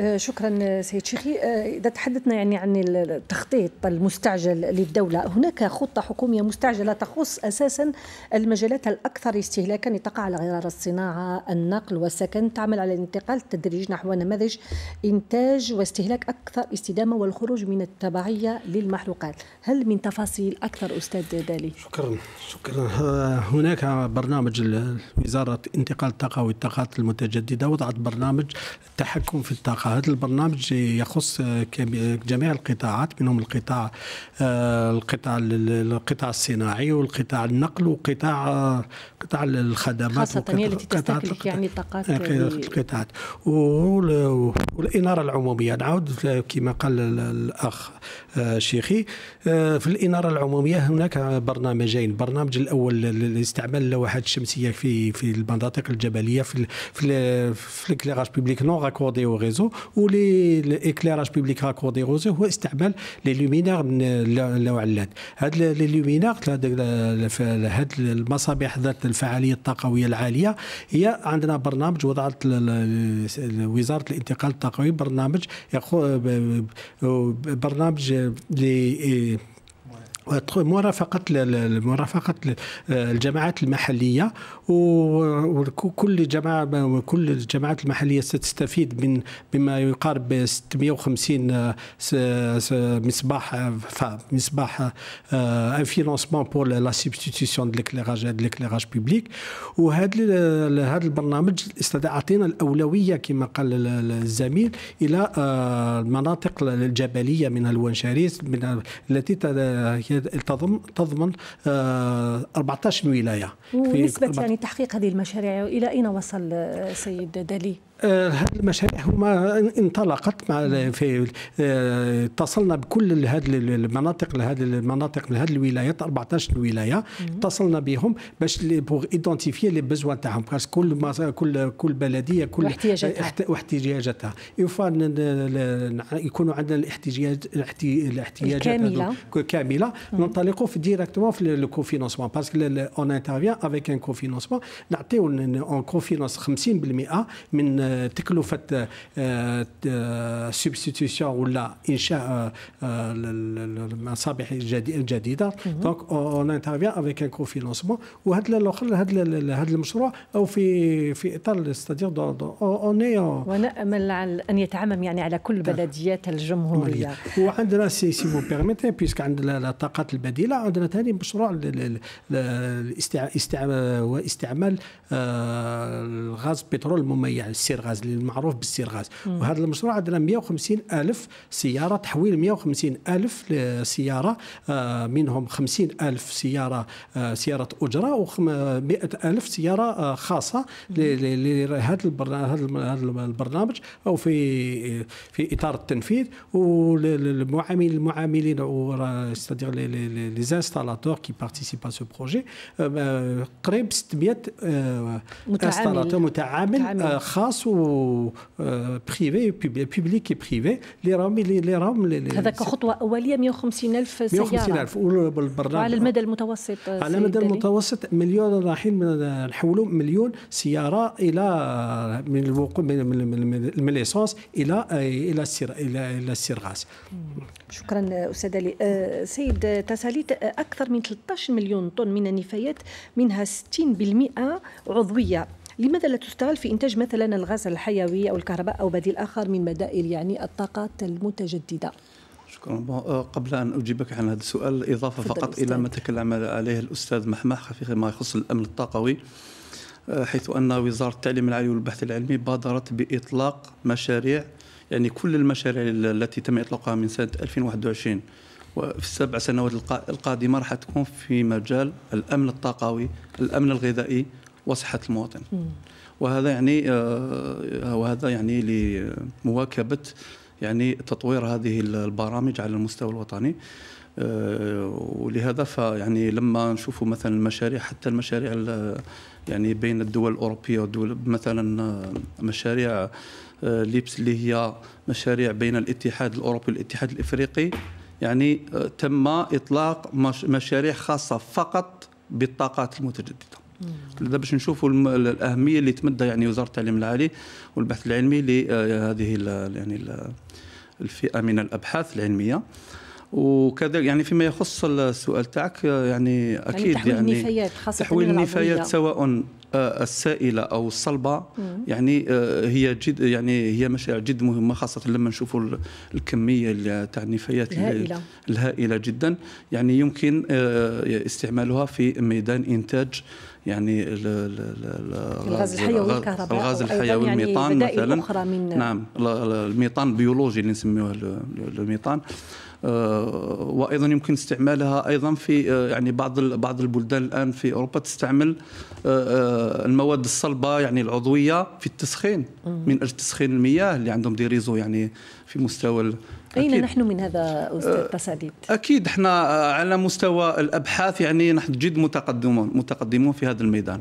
آه، شكرا سيد شيخي آه، اذا تحدثنا يعني عن التخطيط المستعجل للدوله هناك خطه حكوميه مستعجله تخص اساسا المجالات الاكثر استهلاكا تقع على غرار الصناعه النقل والسكن تعمل على الانتقال التدريجي نحو نماذج انتاج واستهلاك اكثر استدامه والخروج من التبعيه للمحروقات هل من تفاصيل اكثر استاذ دالي شكرا شكرا آه، هناك برنامج وزاره انتقال الطاقه والطاقات المتجدده وضعت برنامج التحكم في الطاقه هذا البرنامج يخص جميع القطاعات منهم القطاع آه، القطاع القطاع الصناعي والقطاع النقل وقطاع قطاع الخدمات خاصة هي التي تستهلك يعني طاقات آه، يعني القطاعات والإنارة العمومية نعود كما قال الأخ آه، شيخي في الإنارة العمومية هناك برنامجين البرنامج الأول لاستعمال اللوحات الشمسية في في المناطق الجبلية في في, في بيبليك نون راكوردي وغيزو ولي وليكليراج بوبليك راكوردي روزو هو استعمال لي لومينار من اللاد هاد لي لومينار هاد المصابيح ذات الفعاليه الطاقويه العاليه هي عندنا برنامج وضعت وزاره الانتقال الطاقوي برنامج برنامج لي إيه، مرافقة مرافقة الجماعات المحلية وكل جماعة وكل الجماعات المحلية ستستفيد من بما يقارب 650 مصباح مصباح ان فينونسمون بور لا سبستيتيسيون دو ليكليراج دو ليكليراج بوبليك وهذا هذا البرنامج اعطينا الاولويه كما قال الزميل الى آه، المناطق الجبليه من الونشاريس من التي تضم تضمن 14 آه، ولايه في نسبه يعني يعني تحقيق هذه المشاريع إلى أين وصل سيد دالي؟ آه، هذه المشاريع هما انطلقت مع في آه، اتصلنا بكل هذه المناطق لهذه المناطق من هذه الولايات 14 ولايه اتصلنا بهم باش بوغ ايدونتيفي لي بيزوان تاعهم كل ما كل كل بلديه كل واحتياجاتها آه، يوفا يكونوا عندنا الاحتياجات الاحتياجات كامله كامله ننطلقوا في ديريكتومون في الكوفينونسمون باسكو اون انترفيان افيك ان كوفينونسمون نعطيو اون كوفينونس 50% من تكلفه آه، آه، سبستيتيسيون ولا انشاء آه، المصابيح الجديده دونك اون انترفيان افيك ان كوفينونسمون وهذا الاخر هذا المشروع او في في اطار ستادير اون ونامل ان يتعمم يعني على كل بلديات الجمهوريه وعندنا سي سي فو بيرميتي بيسك عندنا الطاقات البديله عندنا ثاني مشروع واستعمال الغاز بترول المميع سي السيرغاز اللي المعروف بالسيرغاز وهذا المشروع عندنا 150 ألف سيارة تحويل 150 آه، ألف سيارة آه، منهم 50 ألف سيارة سيارة أجرة و100 ألف سيارة خاصة لهذا البرنامج أو في في إطار التنفيذ والمعاملين المعاملين او a لي les, les, les installateurs qui آه، قريب 600 متعامل متعامل خاص و بريفي بيبليك وبريفي اللي راهم اللي راهم هذاك خطوه اوليه 150 الف سياره 150 الف بالبرنامج على المدى المتوسط على المدى المتوسط مليون رايحين نحولوا مليون سياره الى من الوقوف من ليسونس الى الى السير الى الى السيرغاس شكرا استاذ علي أه، سيد تساليت أه، اكثر من 13 مليون طن من النفايات منها 60% عضويه لماذا لا تستغل في إنتاج مثلا الغاز الحيوي أو الكهرباء أو بديل آخر من بدائل يعني الطاقات المتجددة؟ شكرا أه، قبل ان اجيبك عن هذا السؤال اضافه فقط الى ما تكلم عليه الاستاذ محماح فيما يخص الامن الطاقوي أه، حيث ان وزاره التعليم العالي والبحث العلمي بادرت باطلاق مشاريع يعني كل المشاريع التي تم اطلاقها من سنه 2021 وفي السبع سنوات القادمه راح تكون في مجال الامن الطاقوي، الامن الغذائي، وصحه المواطن وهذا يعني آه، آه، وهذا يعني لمواكبه يعني تطوير هذه البرامج على المستوى الوطني آه، ولهذا فيعني لما نشوفوا مثلا المشاريع حتى المشاريع يعني بين الدول الاوروبيه والدول مثلا مشاريع ليبس اللي هي مشاريع بين الاتحاد الاوروبي والاتحاد الافريقي يعني تم اطلاق مشاريع خاصه فقط بالطاقات المتجدده هذا باش نشوفوا الاهميه اللي تمدها يعني وزاره التعليم العالي والبحث العلمي لهذه يعني الفئه من الابحاث العلميه وكذلك يعني فيما يخص السؤال تاعك يعني اكيد يعني تحويل يعني النفايات خاصه تحويل النفايات سواء آه، السائله او الصلبه يعني آه، هي جد يعني هي مشاريع جد مهمه خاصه لما نشوفوا الكميه تاع النفايات الهائله الهائله جدا يعني يمكن آه، استعمالها في ميدان انتاج يعني ال ال الـ الغاز الحيوي والكهرباء الغاز الحيوي الميطان يعني مثلا أخرى من نعم الميطان البيولوجي اللي نسميوه الميطان آه، وايضا يمكن استعمالها ايضا في آه، يعني بعض بعض البلدان الان في اوروبا تستعمل آه، المواد الصلبه يعني العضويه في التسخين من اجل تسخين المياه اللي عندهم دي ريزو يعني في مستوى أين نحن من هذا أستاذ أه، تساديد؟ أكيد احنا على مستوى الأبحاث يعني نحن جد متقدمون متقدمون في هذا الميدان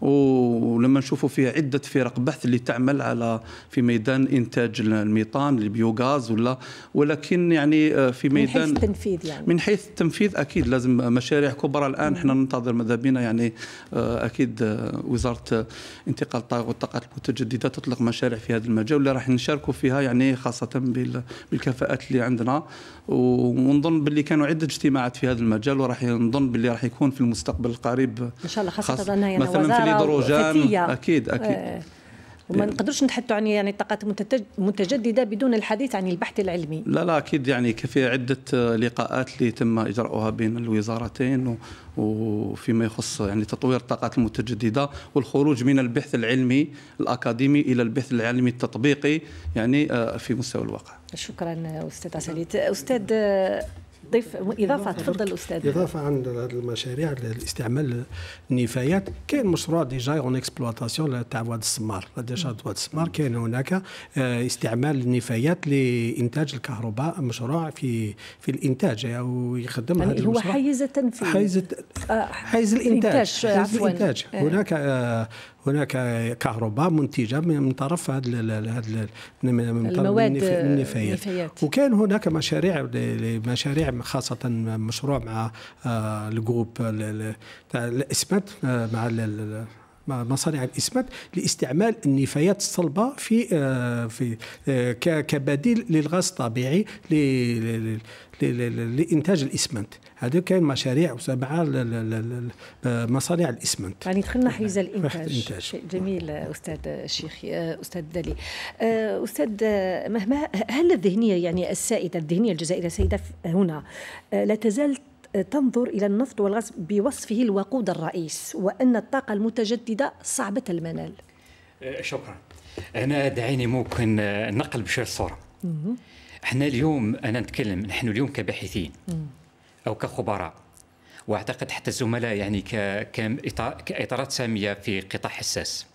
ولما نشوفوا فيها عدة فرق بحث اللي تعمل على في ميدان إنتاج الميطان البيوغاز ولا ولكن يعني أه، في ميدان من حيث التنفيذ يعني من حيث التنفيذ أكيد لازم مشاريع كبرى الآن احنا ننتظر ماذا بنا يعني أه، أكيد وزارة انتقال الطاقة والطاقات المتجددة تطلق مشاريع في هذا المجال واللي راح نشاركوا فيها يعني خاصة بالكفاءات الاجراءات اللي عندنا ونظن باللي كانوا عده اجتماعات في هذا المجال وراح نظن باللي راح يكون في المستقبل القريب ان شاء الله خاصه, خاصة مثلا في الهيدروجين اكيد اكيد آه. وما يعني- نقدروش نتحدثوا عن يعني الطاقات المتجدده بدون الحديث عن البحث العلمي لا لا اكيد يعني كفي عده لقاءات اللي تم اجراؤها بين الوزارتين وفيما يخص يعني تطوير الطاقات المتجدده والخروج من البحث العلمي الاكاديمي الى البحث العلمي التطبيقي يعني آه، في مستوى الواقع شكرا استاذ عسليت استاذ تضيف اضافه تفضل استاذ اضافه عن المشاريع لاستعمال النفايات كاين مشروع ديجا اون اكسبلواتاسيون تاع واد السمار ديجا واد السمار كاين هناك آه، استعمال النفايات لانتاج الكهرباء مشروع في في الانتاج او يخدم يعني هذا هو آه، حيز التنفيذ حيز حيز الانتاج حيز الانتاج آه. هناك هناك كهرباء منتجه من طرف هذه المواد النفايات وكان هناك مشاريع مشاريع خاصه مشروع مع آه، الجروب تاع آه، مع مصانع الاسمنت لاستعمال النفايات الصلبه في آه، في آه، كبديل للغاز الطبيعي لانتاج الاسمنت هذا كان مشاريع مع مصانع الاسمنت يعني دخلنا حيز نعم. الانتاج, الانتاج. شيء جميل آه، استاذ الشيخ استاذ دلي استاذ مهما هل الذهنيه يعني السائده الذهنيه الجزائريه السائده هنا لا تزال تنظر إلى النفط والغاز بوصفه الوقود الرئيس وأن الطاقة المتجددة صعبة المنال أه، شكرا أنا دعيني ممكن أه، نقل بشيء الصورة احنا اليوم أنا نتكلم نحن اليوم كباحثين أو كخبراء واعتقد حتى الزملاء يعني كاطارات ساميه في قطاع حساس.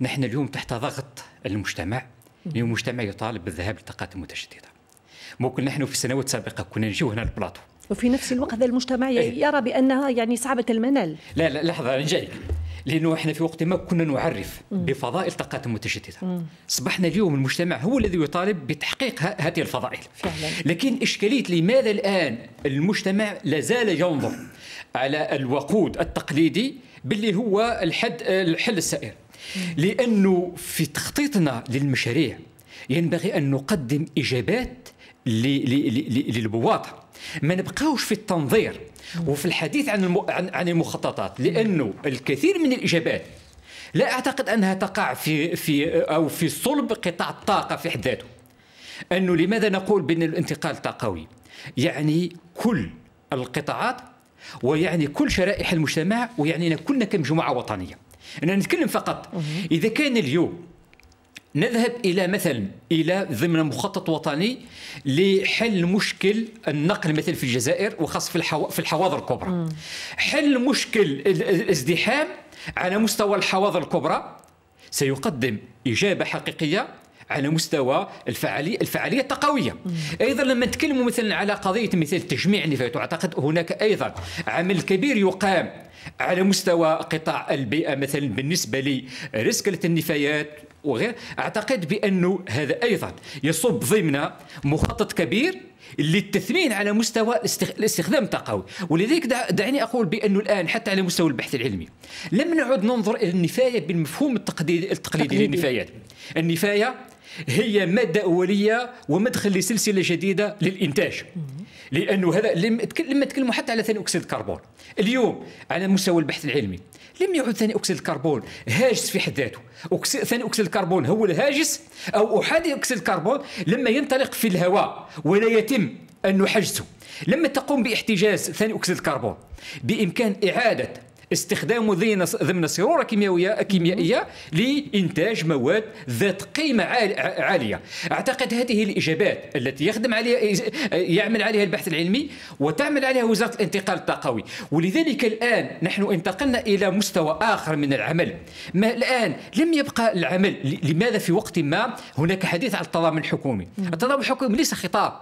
نحن اليوم تحت ضغط المجتمع، اليوم المجتمع يطالب بالذهاب للطاقات المتجدده. ممكن نحن في السنوات السابقة كنا نجيو هنا البلاطو وفي نفس الوقت أه. هذا المجتمع أه. يرى بانها يعني صعبه المنال لا لا لحظه انا جاي لانه احنا في وقت ما كنا نعرف بفضائل طاقات متجدده اصبحنا اليوم المجتمع هو الذي يطالب بتحقيق هذه الفضائل فعلا. لكن اشكاليه لماذا الان المجتمع لا زال ينظر على الوقود التقليدي باللي هو الحد الحل السائر لانه في تخطيطنا للمشاريع ينبغي ان نقدم اجابات للمواطن ما نبقاوش في التنظير وفي الحديث عن عن المخططات لانه الكثير من الاجابات لا اعتقد انها تقع في في او في صلب قطاع الطاقه في حد ذاته انه لماذا نقول بان الانتقال الطاقوي يعني كل القطاعات ويعني كل شرائح المجتمع ويعنينا كلنا كمجموعه وطنيه انا نتكلم فقط اذا كان اليوم نذهب إلى مثلا إلى ضمن مخطط وطني لحل مشكل النقل مثلا في الجزائر وخاص في, في الحواضر الكبرى م. حل مشكل الازدحام على مستوى الحواضر الكبرى سيقدم إجابة حقيقية على مستوى الفعالية الفعالية التقوية مم. أيضا لما نتكلم مثلا على قضية مثل تجميع النفايات أعتقد هناك أيضا عمل كبير يقام على مستوى قطاع البيئه مثلا بالنسبه لرسكله النفايات وغير اعتقد بانه هذا ايضا يصب ضمن مخطط كبير للتثمين على مستوى الاستخدام التقوي ولذلك دعني اقول بانه الان حتى على مستوى البحث العلمي لم نعد ننظر الى النفايه بالمفهوم التقليدي, التقليدي للنفايات النفايه هي مادة أولية ومدخل لسلسلة جديدة للإنتاج لأنه هذا لما تكلموا حتى على ثاني أكسيد الكربون اليوم على مستوى البحث العلمي لم يعد ثاني أكسيد الكربون هاجس في حد ذاته ثاني أكسيد الكربون هو الهاجس أو أحادي أكسيد الكربون لما ينطلق في الهواء ولا يتم أن حجزه لما تقوم باحتجاز ثاني أكسيد الكربون بإمكان إعادة استخدامه ضمن سرورة كيميائية كيميائية لإنتاج مواد ذات قيمة عالية أعتقد هذه الإجابات التي يخدم عليها يعمل عليها البحث العلمي وتعمل عليها وزارة الانتقال الطاقوي ولذلك الآن نحن انتقلنا إلى مستوى آخر من العمل ما الآن لم يبقى العمل لماذا في وقت ما هناك حديث عن التضامن الحكومي التضامن الحكومي ليس خطاب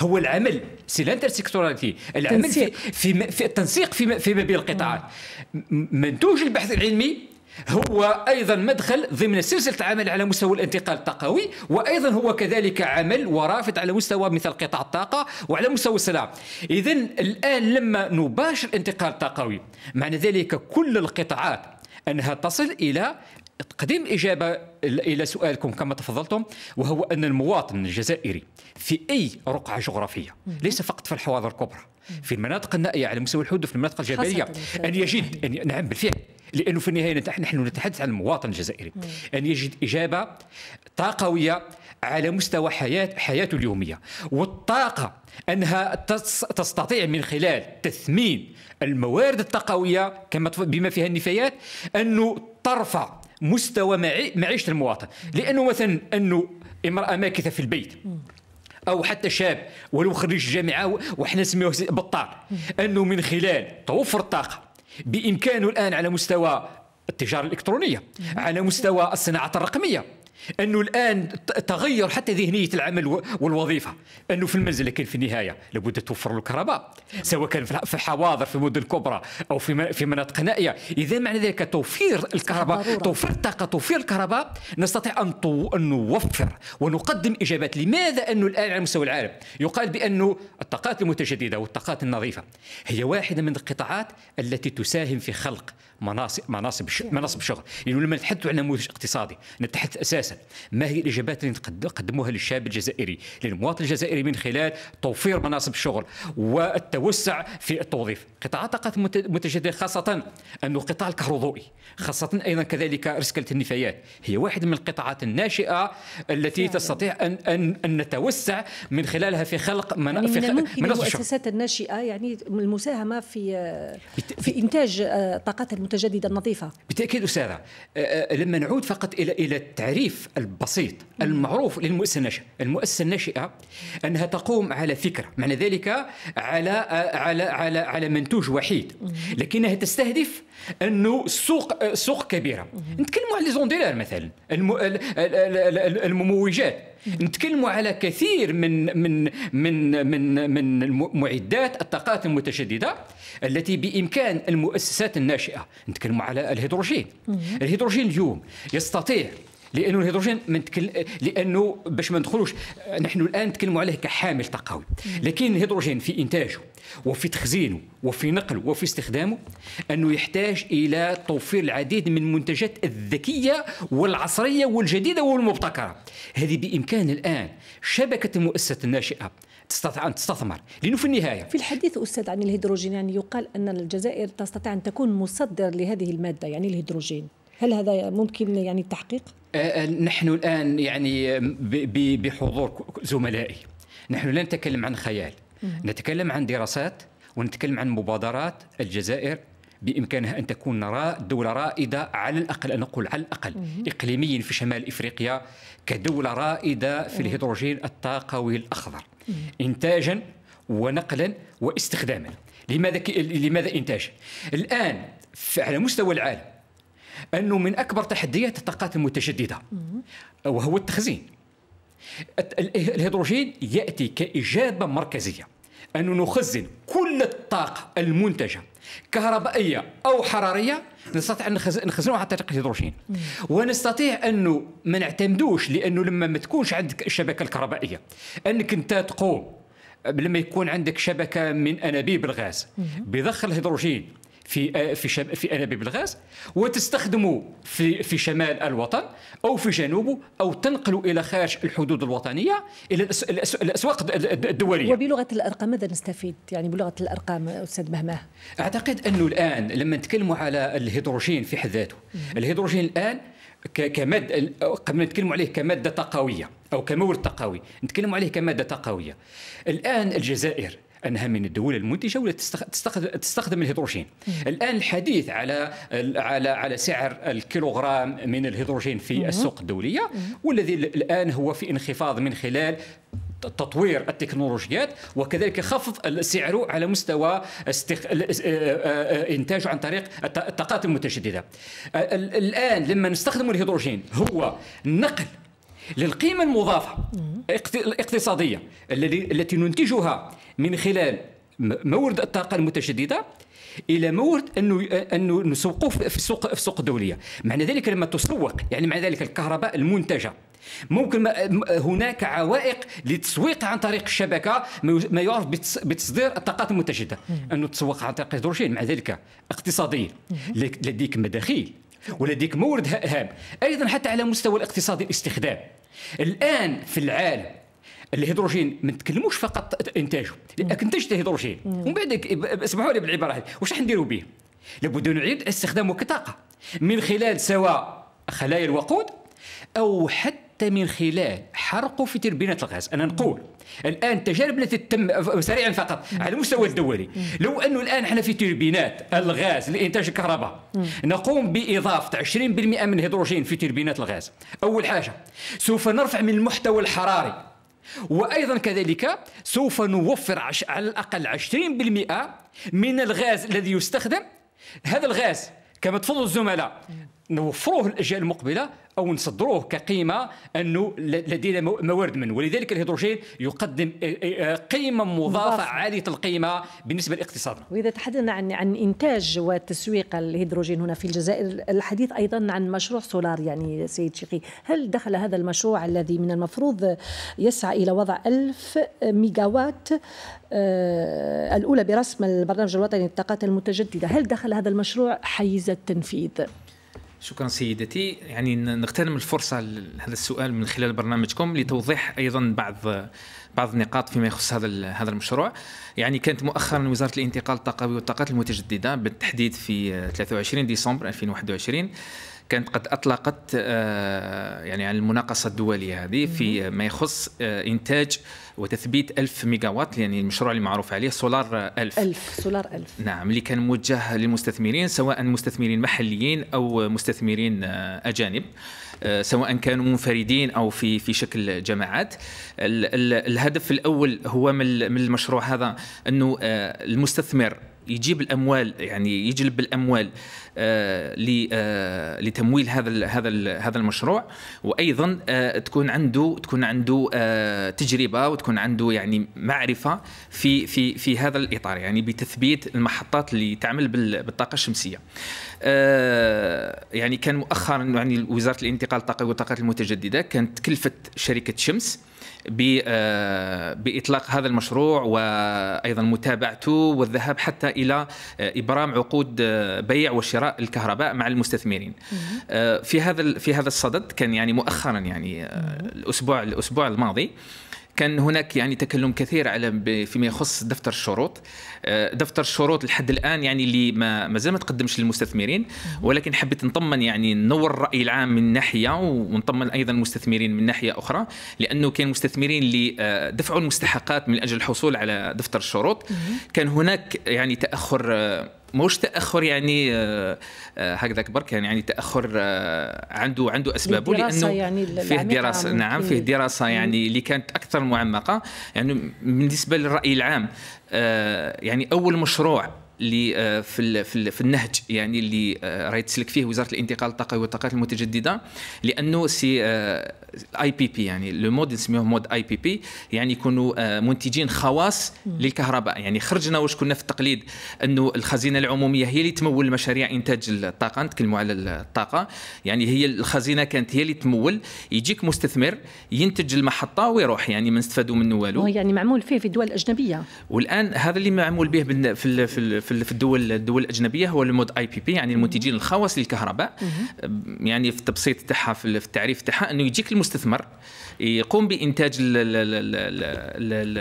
هو العمل سي لانترسيكتوراليتي العمل في, في, في التنسيق فيما في بين القطاعات نعم. منتوج البحث العلمي هو ايضا مدخل ضمن سلسله عمل على مستوى الانتقال الطاقوي وايضا هو كذلك عمل ورافد على مستوى مثل قطاع الطاقه وعلى مستوى السلام اذا الان لما نباشر الانتقال الطاقوي معنى ذلك كل القطاعات انها تصل الى تقديم اجابه الى سؤالكم كما تفضلتم وهو ان المواطن الجزائري في اي رقعه جغرافيه ليس فقط في الحواضر الكبرى في المناطق النائيه على مستوى الحدود في المناطق الجبليه ان يجد أن نعم بالفعل لانه في النهايه نحن نتحدث عن المواطن الجزائري ان يجد اجابه طاقويه على مستوى حياه حياته اليوميه والطاقه انها تستطيع من خلال تثمين الموارد الطاقويه كما بما فيها النفايات انه ترفع مستوى معيشه المواطن لانه مثلا انه امراه ماكثه في البيت او حتى شاب ولو خريج الجامعه وحنا نسميوه بطال انه من خلال توفر الطاقه بامكانه الان على مستوى التجاره الالكترونيه على مستوى الصناعه الرقميه انه الان تغير حتى ذهنيه العمل والوظيفه انه في المنزل لكن في النهايه لابد توفر له الكهرباء سواء كان في الحواضر في المدن الكبرى او في في مناطق نائيه اذا معنى ذلك توفير الكهرباء توفير الطاقه توفير الكهرباء نستطيع ان نوفر ونقدم اجابات لماذا انه الان على مستوى العالم يقال بانه الطاقات المتجدده والطاقات النظيفه هي واحده من القطاعات التي تساهم في خلق مناصب مناصب مناصب شغل لانه يعني لما نتحدثوا عن نموذج اقتصادي نتحدث اساسا ما هي الاجابات اللي نقدموها للشاب الجزائري للمواطن الجزائري من خلال توفير مناصب الشغل والتوسع في التوظيف قطاع طاقات المتجدده خاصه انه القطاع الكهروضوئي خاصه ايضا كذلك رسكله النفايات هي واحد من القطاعات الناشئه التي تستطيع ان ان, نتوسع من خلالها في خلق من يعني في خلق المؤسسات الناشئه يعني المساهمه في في انتاج آه، طاقات المتجدده النظيفه بالتاكيد استاذه آه، آه، لما نعود فقط الى الى التعريف البسيط المعروف للمؤسسه الناشئه المؤسسه الناشئه انها تقوم على فكره معنى ذلك على آه، على على على منتوج وحيد لكنها تستهدف انه سوق سوق كبيره نتكلموا على لي مثلا المموجات نتكلموا على كثير من من من من من معدات الطاقات المتجدده التي بامكان المؤسسات الناشئه نتكلموا على الهيدروجين الهيدروجين اليوم يستطيع لانه الهيدروجين منتكل... لانه باش ما ندخلوش نحن الان نتكلموا عليه كحامل طاقوي لكن الهيدروجين في انتاجه وفي تخزينه وفي نقله وفي استخدامه انه يحتاج الى توفير العديد من المنتجات الذكيه والعصريه والجديده والمبتكره هذه بامكان الان شبكه المؤسسات الناشئه تستطيع ان تستثمر لانه في النهايه في الحديث استاذ عن الهيدروجين يعني يقال ان الجزائر تستطيع ان تكون مصدر لهذه الماده يعني الهيدروجين هل هذا ممكن يعني التحقيق؟ أه، أه، نحن الآن يعني بحضور زملائي نحن لا نتكلم عن خيال نتكلم عن دراسات ونتكلم عن مبادرات الجزائر بامكانها ان تكون دوله رائده على الاقل ان اقول على الاقل اقليميا في شمال افريقيا كدوله رائده في الهيدروجين الطاقوي الاخضر انتاجا ونقلا واستخداما لماذا لماذا انتاج الان على مستوى العالم انه من اكبر تحديات الطاقات المتجدده وهو التخزين الهيدروجين ياتي كاجابه مركزيه أن نخزن كل الطاقة المنتجة كهربائية أو حرارية نستطيع أن نخزنها عن طريق الهيدروجين ونستطيع أنه ما نعتمدوش لأنه لما ما تكونش عندك الشبكة الكهربائية أنك أنت تقوم لما يكون عندك شبكة من أنابيب الغاز بضخ الهيدروجين في آه، في في انابيب الغاز وتستخدم في في شمال الوطن او في جنوبه او تنقل الى خارج الحدود الوطنيه الى الاسواق الدوليه وبلغه الارقام ماذا نستفيد يعني بلغه الارقام استاذ مهماه اعتقد انه الان لما نتكلموا على الهيدروجين في حد ذاته الهيدروجين الان كمادة قبل نتكلموا عليه كمادة طاقوية أو كمورد طاقوي نتكلموا عليه كمادة طاقوية الآن الجزائر انها من الدول المنتجه ولا تستخدم الهيدروجين الان الحديث على على على سعر الكيلوغرام من الهيدروجين في السوق الدوليه والذي الان هو في انخفاض من خلال تطوير التكنولوجيات وكذلك خفض سعره على مستوى استخ... انتاجه عن طريق الطاقات المتجدده الان لما نستخدم الهيدروجين هو نقل للقيمة المضافة الاقتصادية التي ننتجها من خلال مورد الطاقة المتجددة الى مورد انه انه نسوقه في السوق في السوق الدوليه معنى ذلك لما تسوق يعني معنى ذلك الكهرباء المنتجه ممكن هناك عوائق للتسويق عن طريق الشبكه ما يعرف بتصدير الطاقات المتجدده انه تسوق عن طريق الهيدروجين مع ذلك اقتصاديا لديك مداخيل ولديك مورد هام ايضا حتى على مستوى الاقتصادي الاستخدام الان في العالم الهيدروجين ما نتكلموش فقط انتاجه لانك انتجت الهيدروجين نعم. ومن بعد اسمحوا لي بالعباره هذه واش راح نديروا به لابد نعيد استخدامه كطاقه من خلال سواء خلايا الوقود او حتى من خلال حرقه في تربينات الغاز انا نقول الان التجارب التي تتم سريعا فقط على المستوى الدولي لو انه الان احنا في توربينات الغاز لانتاج الكهرباء نقوم باضافه 20% من الهيدروجين في توربينات الغاز اول حاجه سوف نرفع من المحتوى الحراري وايضا كذلك سوف نوفر عش على الاقل 20% من الغاز الذي يستخدم هذا الغاز كما تفضل الزملاء نوفروه للاجيال المقبله او نصدروه كقيمه انه لدينا موارد منه ولذلك الهيدروجين يقدم آه، آه، آه، قيمه مضافه مضافة. عاليه القيمه بالنسبه لاقتصادنا واذا تحدثنا عن عن انتاج وتسويق الهيدروجين هنا في الجزائر الحديث ايضا عن مشروع سولار يعني سيد شيخي هل دخل هذا المشروع الذي من المفروض يسعى الى وضع 1000 ميجاوات الاولى برسم البرنامج الوطني للطاقات المتجدده هل دخل هذا المشروع حيز التنفيذ شكرا سيدتي يعني نغتنم الفرصه لهذا السؤال من خلال برنامجكم لتوضيح ايضا بعض بعض النقاط فيما يخص هذا هذا المشروع يعني كانت مؤخرا وزاره الانتقال الطاقوي والطاقات المتجدده بالتحديد في 23 ديسمبر 2021 كانت قد اطلقت آه، يعني على المناقصه الدوليه هذه في ما يخص آه، انتاج وتثبيت 1000 ميجاوات يعني المشروع اللي معروف عليه سولار 1000 1000 سولار 1000 نعم اللي كان موجه للمستثمرين سواء مستثمرين محليين او مستثمرين آه، اجانب سواء كانوا منفردين او في في شكل جماعات الهدف الاول هو من المشروع هذا انه المستثمر يجيب الاموال يعني يجلب الاموال آه، آه، لتمويل هذا هذا هذا المشروع وايضا آه، تكون عنده تكون عنده تجربه وتكون عنده يعني معرفه في في في هذا الاطار يعني بتثبيت المحطات اللي تعمل بالطاقه الشمسيه يعني كان مؤخرا يعني وزاره الانتقال الطاقه والطاقات المتجدده كانت كلفه شركه شمس آه، باطلاق هذا المشروع وايضا متابعته والذهاب حتى الى آه، ابرام عقود آه، بيع وشراء الكهرباء مع المستثمرين في هذا في هذا الصدد كان يعني مؤخرا يعني الاسبوع الاسبوع الماضي كان هناك يعني تكلم كثير على فيما يخص دفتر الشروط آه، دفتر الشروط لحد الان يعني اللي ما مازال ما تقدمش للمستثمرين ولكن حبيت نطمن يعني ننور الراي العام من ناحيه ونطمن ايضا المستثمرين من ناحيه اخرى لانه كان مستثمرين اللي آه، دفعوا المستحقات من اجل الحصول على دفتر الشروط كان هناك يعني تاخر آه، مش تاخر يعني آه، آه، هكذا برك يعني يعني تاخر آه، عنده عنده اسبابه لانه يعني فيه دراسه نعم فيه دراسه إيه. يعني اللي كانت اكثر معمقه يعني بالنسبه للراي العام يعني اول مشروع اللي آه، في في النهج يعني اللي آه، راهي تسلك فيه وزاره الانتقال الطاقوي والطاقات المتجدده لانه سي اي بي بي يعني لو مود نسميوه مود اي بي بي يعني يكونوا آه، منتجين خواص للكهرباء يعني خرجنا واش كنا في التقليد انه الخزينه العموميه هي اللي تمول مشاريع انتاج الطاقه نتكلموا على الطاقه يعني هي الخزينه كانت هي اللي تمول يجيك مستثمر ينتج المحطه ويروح يعني ما نستفادوا منه والو يعني معمول فيه في الدول الاجنبيه والان هذا اللي معمول به في في في الدول الدول الاجنبيه هو المود اي بي بي يعني المنتجين الخواص للكهرباء يعني في التبسيط تاعها في التعريف تاعها انه يجيك المستثمر يقوم بانتاج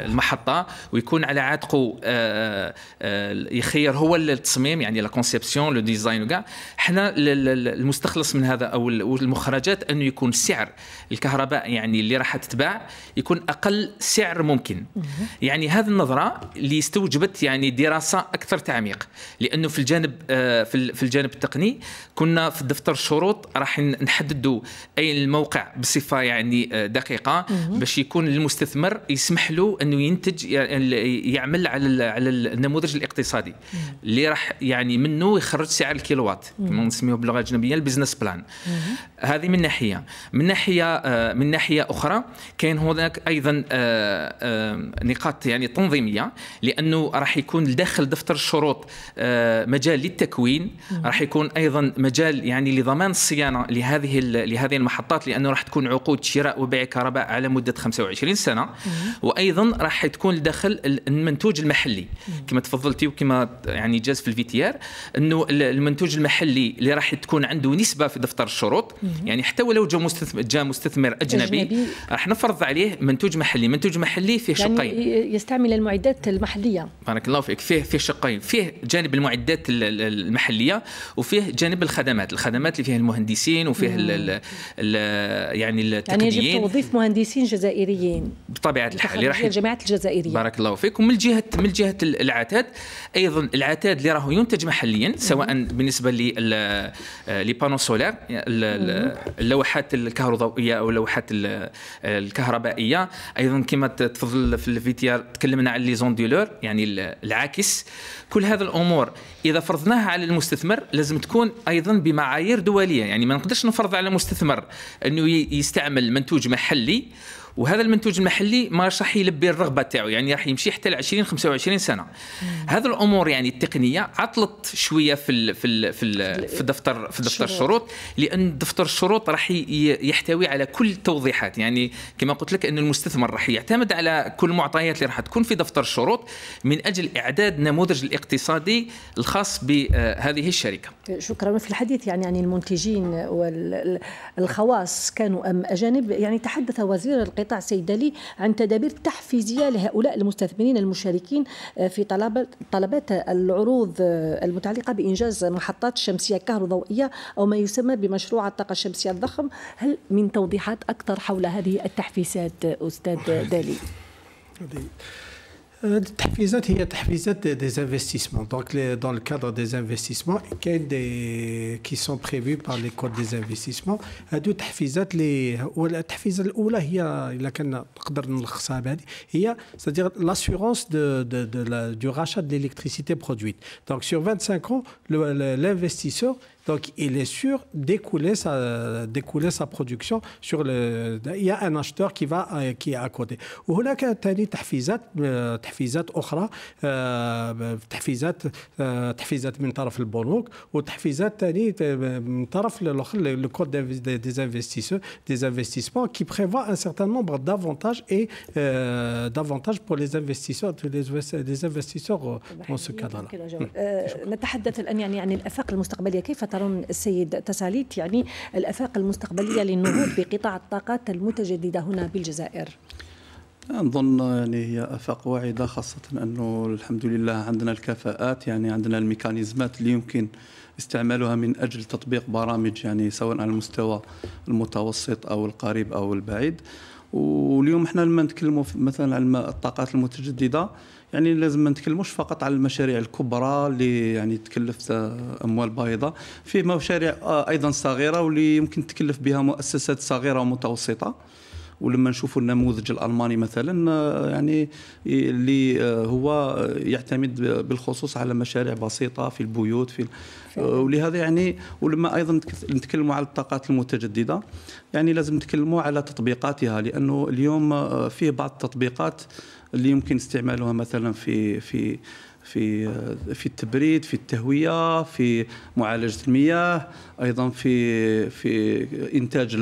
المحطه ويكون على عاتقه آه، آه، يخير هو التصميم يعني لا كونسيبسيون لو ديزاين وكاع حنا المستخلص من هذا او المخرجات انه يكون سعر الكهرباء يعني اللي راح تتباع يكون اقل سعر ممكن يعني هذه النظره اللي استوجبت يعني دراسه اكثر تعميق لانه في الجانب آه، في الجانب التقني كنا في دفتر الشروط راح نحددوا اي الموقع بصفه يعني دقيقه باش يكون المستثمر يسمح له انه ينتج يعني يعمل على على النموذج الاقتصادي اللي راح يعني منه يخرج سعر الكيلووات كما نسميه باللغه الاجنبيه البزنس بلان هذه من ناحيه من ناحيه آه، من ناحيه اخرى كاين هناك ايضا آه، آه، نقاط يعني تنظيميه لانه راح يكون داخل دفتر الشروط مجال للتكوين راح يكون ايضا مجال يعني لضمان الصيانه لهذه لهذه المحطات لانه راح تكون عقود شراء وبيع الكهرباء على مده 25 سنه وايضا راح تكون الدخل المنتوج المحلي كما تفضلتي وكما يعني جاز في الفي تي ار انه المنتوج المحلي اللي راح تكون عنده نسبه في دفتر الشروط يعني حتى ولو جا مستثمر جا مستثمر اجنبي, أجنبي. راح نفرض عليه منتوج محلي منتوج محلي فيه يعني شقين يعني يستعمل المعدات المحليه بارك الله فيك فيه فيه شقين فيه جانب المعدات المحليه وفيه جانب الخدمات الخدمات اللي فيها المهندسين وفيه الـ الـ الـ يعني, يعني التقنيين يعني تستضيف مهندسين جزائريين بطبيعه الحال راح الجامعات الجزائريه بارك الله فيكم من جهه من جهه العتاد ايضا العتاد اللي راه ينتج محليا سواء بالنسبه لي لي بانو سولار اللوحات الكهربائيه او اللوحات الكهربائيه ايضا كما تفضل في الفيتيار تكلمنا على لي زوندولور يعني العاكس كل هذه الامور اذا فرضناها على المستثمر لازم تكون ايضا بمعايير دوليه يعني ما نقدرش نفرض على مستثمر انه يستعمل منتوج محلي محلي وهذا المنتوج المحلي ما راح يلبي الرغبه تاعو يعني راح يمشي حتى ل 20 25 سنه هذا الامور يعني التقنيه عطلت شويه في الـ في الـ في, الـ في دفتر في دفتر الشروط لان دفتر الشروط راح يحتوي على كل التوضيحات يعني كما قلت لك ان المستثمر راح يعتمد على كل المعطيات اللي راح تكون في دفتر الشروط من اجل اعداد نموذج الاقتصادي الخاص بهذه آه، الشركه شكرا في الحديث يعني عن المنتجين والخواص كانوا ام اجانب يعني تحدث وزير القطاع قطاع صيدلي عن تدابير تحفيزية لهؤلاء المستثمرين المشاركين آه، في طلبات العروض آه، المتعلقة بإنجاز محطات شمسية كهروضوئية أو ما يسمى بمشروع الطاقة الشمسية الضخم هل من توضيحات أكثر حول هذه التحفيزات أستاذ دالي Euh, il y a des investissements donc dans le cadre des investissements qui sont prévus par les codes des investissements euh, Il y a c'est-à-dire l'assurance de, du rachat de l'électricité produite donc sur 25 ans l'investisseur donc, il est sûr découler sa, découler sa production sur le. Il y a un acheteur qui va euh, qui est à côté. Ou là, qu'un tani tafizat tafizat ochra tafizat tafizat min taraf le banque ou tafizat le le des investisseurs des investissements qui prévoit un certain nombre d'avantages et euh, d'avantages pour les investisseurs des investisseurs euh, bah, dans ce cadre-là. ترون السيد تساليت يعني الآفاق المستقبلية للنهوض بقطاع الطاقات المتجددة هنا بالجزائر؟ نظن يعني هي افاق واعده خاصه انه الحمد لله عندنا الكفاءات يعني عندنا الميكانيزمات اللي يمكن استعمالها من اجل تطبيق برامج يعني سواء على المستوى المتوسط او القريب او البعيد واليوم احنا لما نتكلموا مثلا على الطاقات المتجدده يعني لازم ما نتكلموش فقط على المشاريع الكبرى اللي يعني تكلف اموال بايضه في مشاريع ايضا صغيره واللي يمكن تكلف بها مؤسسات صغيره ومتوسطه ولما نشوفوا النموذج الالماني مثلا يعني اللي هو يعتمد بالخصوص على مشاريع بسيطه في البيوت في ولهذا يعني ولما ايضا نتكلموا على الطاقات المتجدده يعني لازم نتكلموا على تطبيقاتها لانه اليوم فيه بعض التطبيقات اللي يمكن استعمالها مثلا في في في في التبريد في التهويه في معالجه المياه ايضا في في انتاج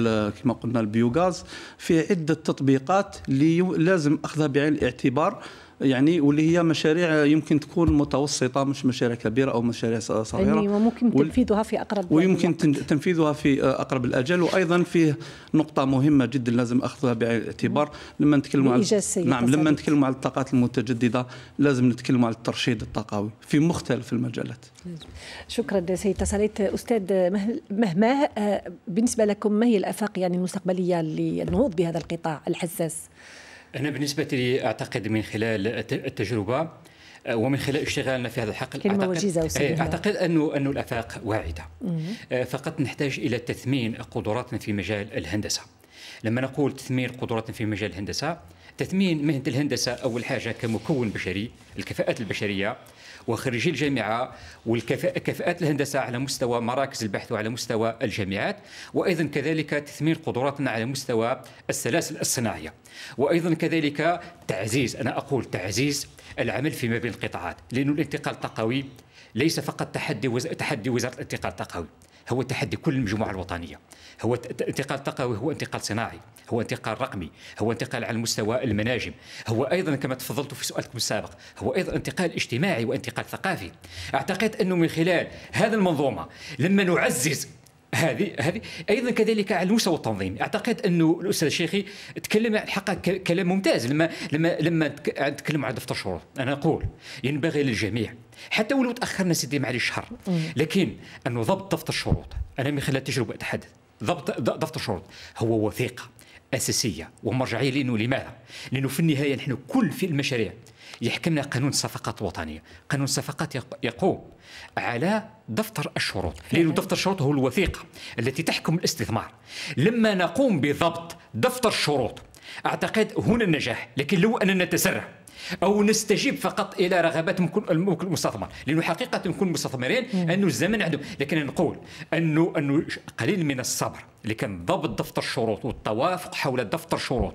كما قلنا البيوغاز في عده تطبيقات اللي لازم اخذها بعين الاعتبار يعني واللي هي مشاريع يمكن تكون متوسطه مش مشاريع كبيره او مشاريع صغيره يعني وممكن تنفيذها في اقرب ويمكن الوقت. تنفيذها في آه، اقرب الاجل وايضا فيه نقطه مهمه جدا لازم اخذها بعين الاعتبار لما نتكلموا على نعم لما نتكلم نتكلموا على الطاقات المتجدده لازم نتكلموا على الترشيد الطاقوي في مختلف المجالات شكرا سيد تساليت استاذ مهماه آه، بالنسبه لكم ما هي الافاق يعني المستقبليه للنهوض بهذا القطاع الحساس أنا بالنسبة لي أعتقد من خلال التجربة آه، ومن خلال اشتغالنا في هذا الحقل أعتقد, إيه، أعتقد أنه أنه الآفاق واعدة آه، فقط نحتاج إلى تثمين قدراتنا في مجال الهندسة لما نقول تثمين قدراتنا في مجال الهندسة تثمين مهنة الهندسة أول حاجة كمكون بشري الكفاءات البشرية وخريجي الجامعه والكفاءات الهندسه على مستوى مراكز البحث وعلى مستوى الجامعات وايضا كذلك تثمين قدراتنا على مستوى السلاسل الصناعيه وايضا كذلك تعزيز انا اقول تعزيز العمل فيما بين القطاعات لانه الانتقال التقوي ليس فقط تحدي تحدي وزاره الانتقال التقوي هو تحدي كل المجموعه الوطنيه هو انتقال تقوي هو انتقال صناعي هو انتقال رقمي هو انتقال على مستوى المناجم هو ايضا كما تفضلت في سؤالكم السابق هو ايضا انتقال اجتماعي وانتقال ثقافي اعتقد انه من خلال هذا المنظومه لما نعزز هذه هذه ايضا كذلك على المستوى التنظيمي اعتقد انه الاستاذ الشيخي تكلم حقا كلام ممتاز لما لما لما تكلم على دفتر شروط انا اقول ينبغي للجميع حتى ولو تاخرنا سيدي معلي شهر لكن انه ضبط دفتر الشروط انا من خلال التجربه اتحدث ضبط دفتر الشروط هو وثيقه اساسيه ومرجعيه لانه لماذا؟ لانه في النهايه نحن كل في المشاريع يحكمنا قانون الصفقات الوطنيه قانون الصفقات يقوم على دفتر الشروط لأن دفتر الشروط هو الوثيقة التي تحكم الاستثمار لما نقوم بضبط دفتر الشروط أعتقد هنا النجاح لكن لو أننا نتسرع او نستجيب فقط الى رغبات المستثمر لانه حقيقه نكون مستثمرين انه الزمن عندهم لكن نقول انه انه قليل من الصبر اللي كان ضبط دفتر الشروط والتوافق حول دفتر الشروط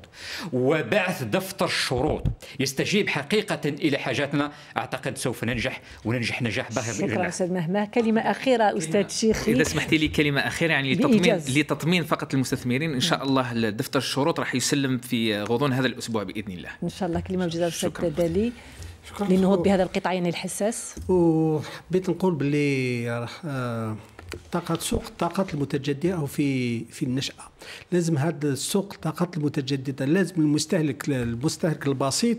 وبعث دفتر الشروط يستجيب حقيقة إلى حاجاتنا أعتقد سوف ننجح وننجح نجاح باهر شكرا أستاذ مهما كلمة أخيرة أستاذ شيخي إذا سمحتي لي كلمة أخيرة يعني لتطمين, لتطمين فقط المستثمرين إن شاء نعم. الله دفتر الشروط راح يسلم في غضون هذا الأسبوع بإذن الله إن شاء الله كلمة مجددة أستاذ دالي لنهوض بهذا القطاع يعني الحساس وحبيت نقول باللي آه، طاقة سوق الطاقات المتجددة أو في في النشأة لازم هذا السوق الطاقات المتجدده لازم المستهلك المستهلك البسيط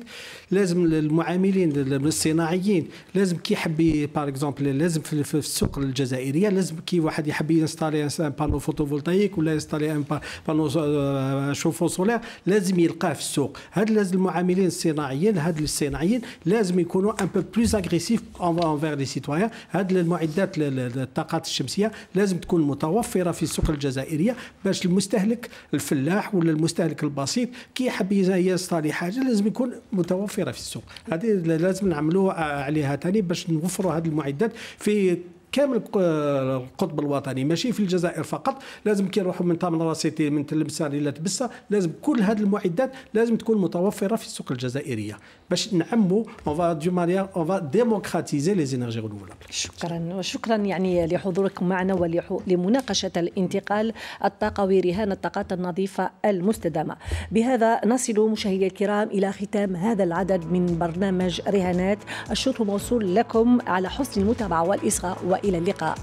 لازم المعاملين الصناعيين لازم كي يحب بار اكزومبل لازم في السوق الجزائريه لازم كي واحد يحب ينستالي بانو فوتوفولتايك ولا ينستالي بانو آه، شوفو سولير لازم يلقاه في السوق هاد لازم المعاملين الصناعيين هاد الصناعيين لازم يكونوا ان بو بلوس اغريسيف انفير لي سيتويان هاد المعدات الطاقات الشمسيه لازم تكون متوفره في السوق الجزائريه باش المستهلك المستهلك الفلاح ولا المستهلك البسيط كي يحب يصطالي حاجه لازم يكون متوفره في السوق هذه لازم نعملوها عليها ثاني باش نوفروا هذه المعدات في كامل القطب الوطني ماشي في الجزائر فقط لازم كي نروحوا من طامن راسيتي من تلمسان الى تبسه لازم كل هذه المعدات لازم تكون متوفره في السوق الجزائريه باش نعموا اون فا دو مانيير اون فا ديموكراتيزي لي زينيرجي رينوفابل شكرا وشكرا يعني لحضوركم معنا ولمناقشه الانتقال الطاقوي رهان الطاقات النظيفه المستدامه بهذا نصل مشاهدي الكرام الى ختام هذا العدد من برنامج رهانات الشكر موصول لكم على حسن المتابعه والاصغاء إلى اللقاء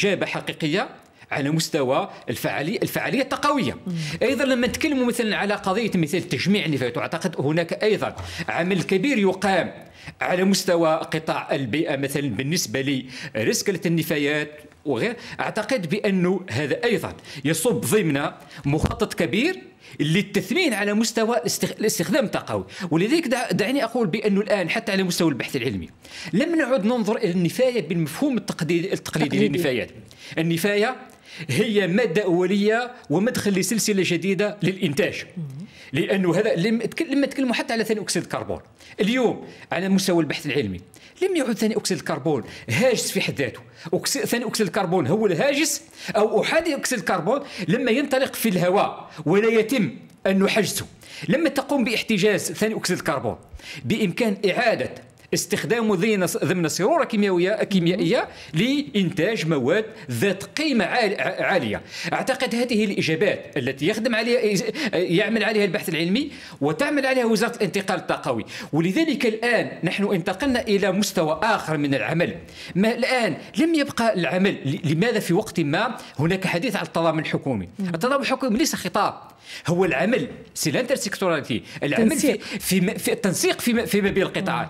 إجابة حقيقية على مستوى الفعالية الفعالية التقوية أيضا لما نتكلم مثلا على قضية مثال تجميع النفايات أعتقد هناك أيضا عمل كبير يقام على مستوى قطاع البيئة مثلا بالنسبة لرسكلة النفايات وغير اعتقد بانه هذا ايضا يصب ضمن مخطط كبير للتثمين على مستوى الاستخدام التقوي ولذلك دعني اقول بانه الان حتى على مستوى البحث العلمي لم نعد ننظر الى النفايه بالمفهوم التقليدي, التقليدي للنفايات النفايه هي ماده اوليه ومدخل لسلسله جديده للانتاج لانه هذا لما تكلموا حتى على ثاني اكسيد الكربون اليوم على مستوى البحث العلمي لم يعد ثاني اكسيد الكربون هاجس في حد ذاته ثاني اكسيد الكربون هو الهاجس او احادي اكسيد الكربون لما ينطلق في الهواء ولا يتم ان حجزه لما تقوم باحتجاز ثاني اكسيد الكربون بامكان اعاده استخدامه ضمن سرورة كيميائية كيميائية لإنتاج مواد ذات قيمة عالية أعتقد هذه الإجابات التي يخدم عليها يعمل عليها البحث العلمي وتعمل عليها وزارة الانتقال الطاقوي ولذلك الآن نحن انتقلنا إلى مستوى آخر من العمل ما الآن لم يبقى العمل لماذا في وقت ما هناك حديث عن التضامن الحكومي التضامن الحكومي ليس خطاب هو العمل سي لانترسيكتوراليتي العمل في, في, في التنسيق في, فيما بين القطاعات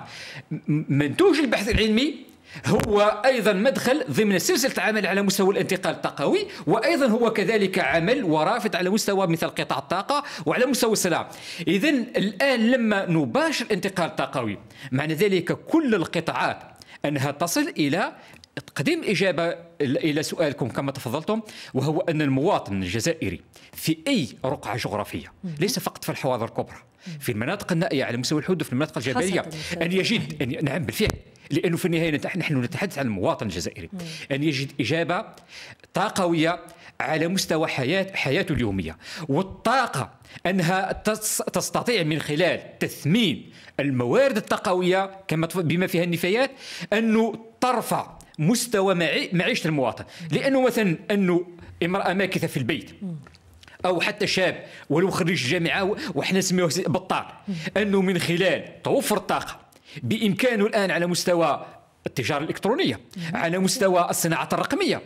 نعم. منتوج البحث العلمي هو ايضا مدخل ضمن سلسله عمل على مستوى الانتقال الطاقوي وايضا هو كذلك عمل ورافد على مستوى مثل قطاع الطاقه وعلى مستوى السلام اذا الان لما نباشر الانتقال الطاقوي معنى ذلك كل القطاعات انها تصل الى تقديم إجابة إلى سؤالكم كما تفضلتم وهو أن المواطن الجزائري في أي رقعة جغرافية ليس فقط في الحواضر الكبرى في المناطق النائية على مستوى الحدود في المناطق الجبلية أن يجد أن نعم بالفعل لأنه في النهاية نحن نتحدث عن المواطن الجزائري أن يجد إجابة طاقوية على مستوى حياة حياته اليومية والطاقة أنها تستطيع من خلال تثمين الموارد الطاقوية كما بما فيها النفايات أنه ترفع مستوى معيشه المواطن لانه مثلا انه امراه ماكثه في البيت او حتى شاب ولو خريج الجامعه وحنا نسميوه بطال انه من خلال توفر الطاقه بامكانه الان على مستوى التجاره الالكترونيه على مستوى الصناعه الرقميه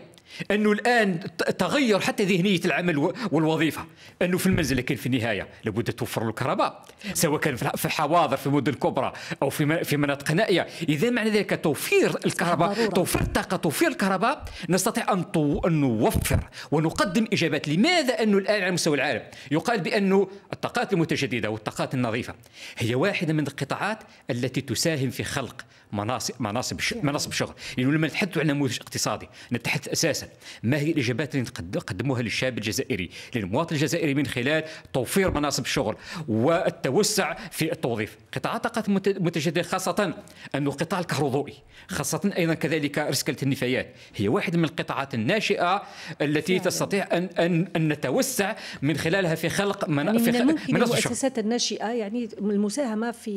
انه الان تغير حتى ذهنيه العمل والوظيفه انه في المنزل لكن في النهايه لابد توفر له الكهرباء سواء كان في الحواضر في المدن الكبرى او في في مناطق نائيه اذا معنى ذلك توفير الكهرباء توفير الطاقه توفير الكهرباء نستطيع ان ان نوفر ونقدم اجابات لماذا انه الان على مستوى العالم يقال بانه الطاقات المتجدده والطاقات النظيفه هي واحده من القطاعات التي تساهم في خلق مناصب مناصب مناصب شغل لانه يعني لما نتحدث عن نموذج اقتصادي نتحدث اساسا ما هي الاجابات اللي قدموها للشاب الجزائري للمواطن الجزائري من خلال توفير مناصب الشغل والتوسع في التوظيف قطاع طاقات المتجدده خاصه انه القطاع الكهرضوئي خاصه ايضا كذلك رسكله النفايات هي واحد من القطاعات الناشئه التي تستطيع ان ان, أن نتوسع من خلالها في خلق من يعني في خلق من المؤسسات الناشئه يعني المساهمه في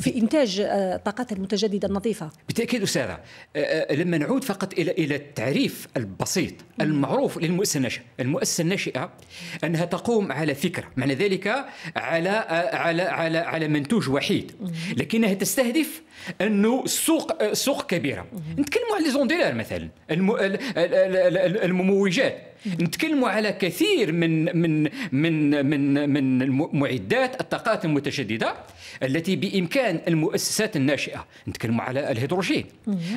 في انتاج آه، طاقات المتجدده النظيفه بالتاكيد استاذه آه، آه، لما نعود فقط الى الى التعريف البسيط المعروف للمؤسسه الناشئه المؤسسه الناشئه انها تقوم على فكره معنى ذلك على آه، على على على منتوج وحيد لكنها تستهدف انه السوق سوق كبيره نتكلموا على لي زونديلار مثلا المموجات نتكلموا على كثير من من من من من المعدات الطاقات المتجدده التي بامكان المؤسسات الناشئه نتكلموا على الهيدروجين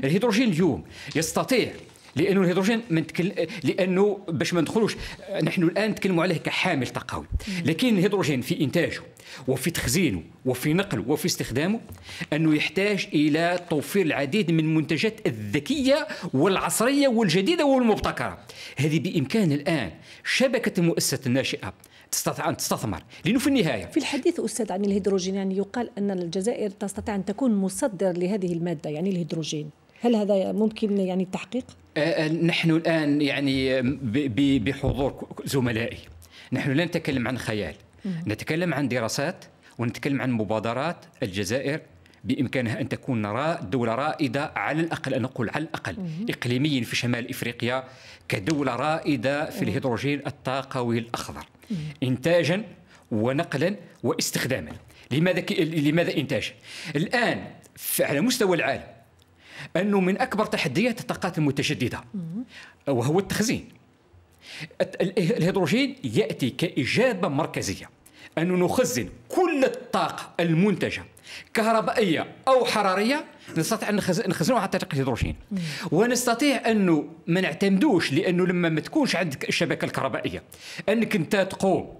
الهيدروجين اليوم يستطيع لانه الهيدروجين منتكل... لانه باش ما ندخلوش نحن الان نتكلموا عليه كحامل طاقوي لكن الهيدروجين في انتاجه وفي تخزينه وفي نقله وفي استخدامه انه يحتاج الى توفير العديد من المنتجات الذكيه والعصريه والجديده والمبتكره هذه بامكان الان شبكه المؤسسات الناشئه تستطيع ان تستثمر لانه في النهايه في الحديث استاذ عن الهيدروجين يعني يقال ان الجزائر تستطيع ان تكون مصدر لهذه الماده يعني الهيدروجين هل هذا ممكن يعني التحقيق؟ أه، أه، نحن الآن يعني بحضور زملائي نحن لا نتكلم عن خيال نتكلم عن دراسات ونتكلم عن مبادرات الجزائر بامكانها ان تكون دوله رائده على الاقل ان اقول على الاقل اقليميا في شمال افريقيا كدوله رائده في الهيدروجين الطاقوي الاخضر انتاجا ونقلا واستخداما لماذا لماذا انتاج الان على مستوى العالم أنه من أكبر تحديات الطاقات المتجددة وهو التخزين الهيدروجين يأتي كإجابة مركزية أن نخزن كل الطاقة المنتجة كهربائية أو حرارية نستطيع أن نخزنها عن طريق الهيدروجين ونستطيع أنه ما نعتمدوش لأنه لما ما تكونش عندك الشبكة الكهربائية أنك أنت تقوم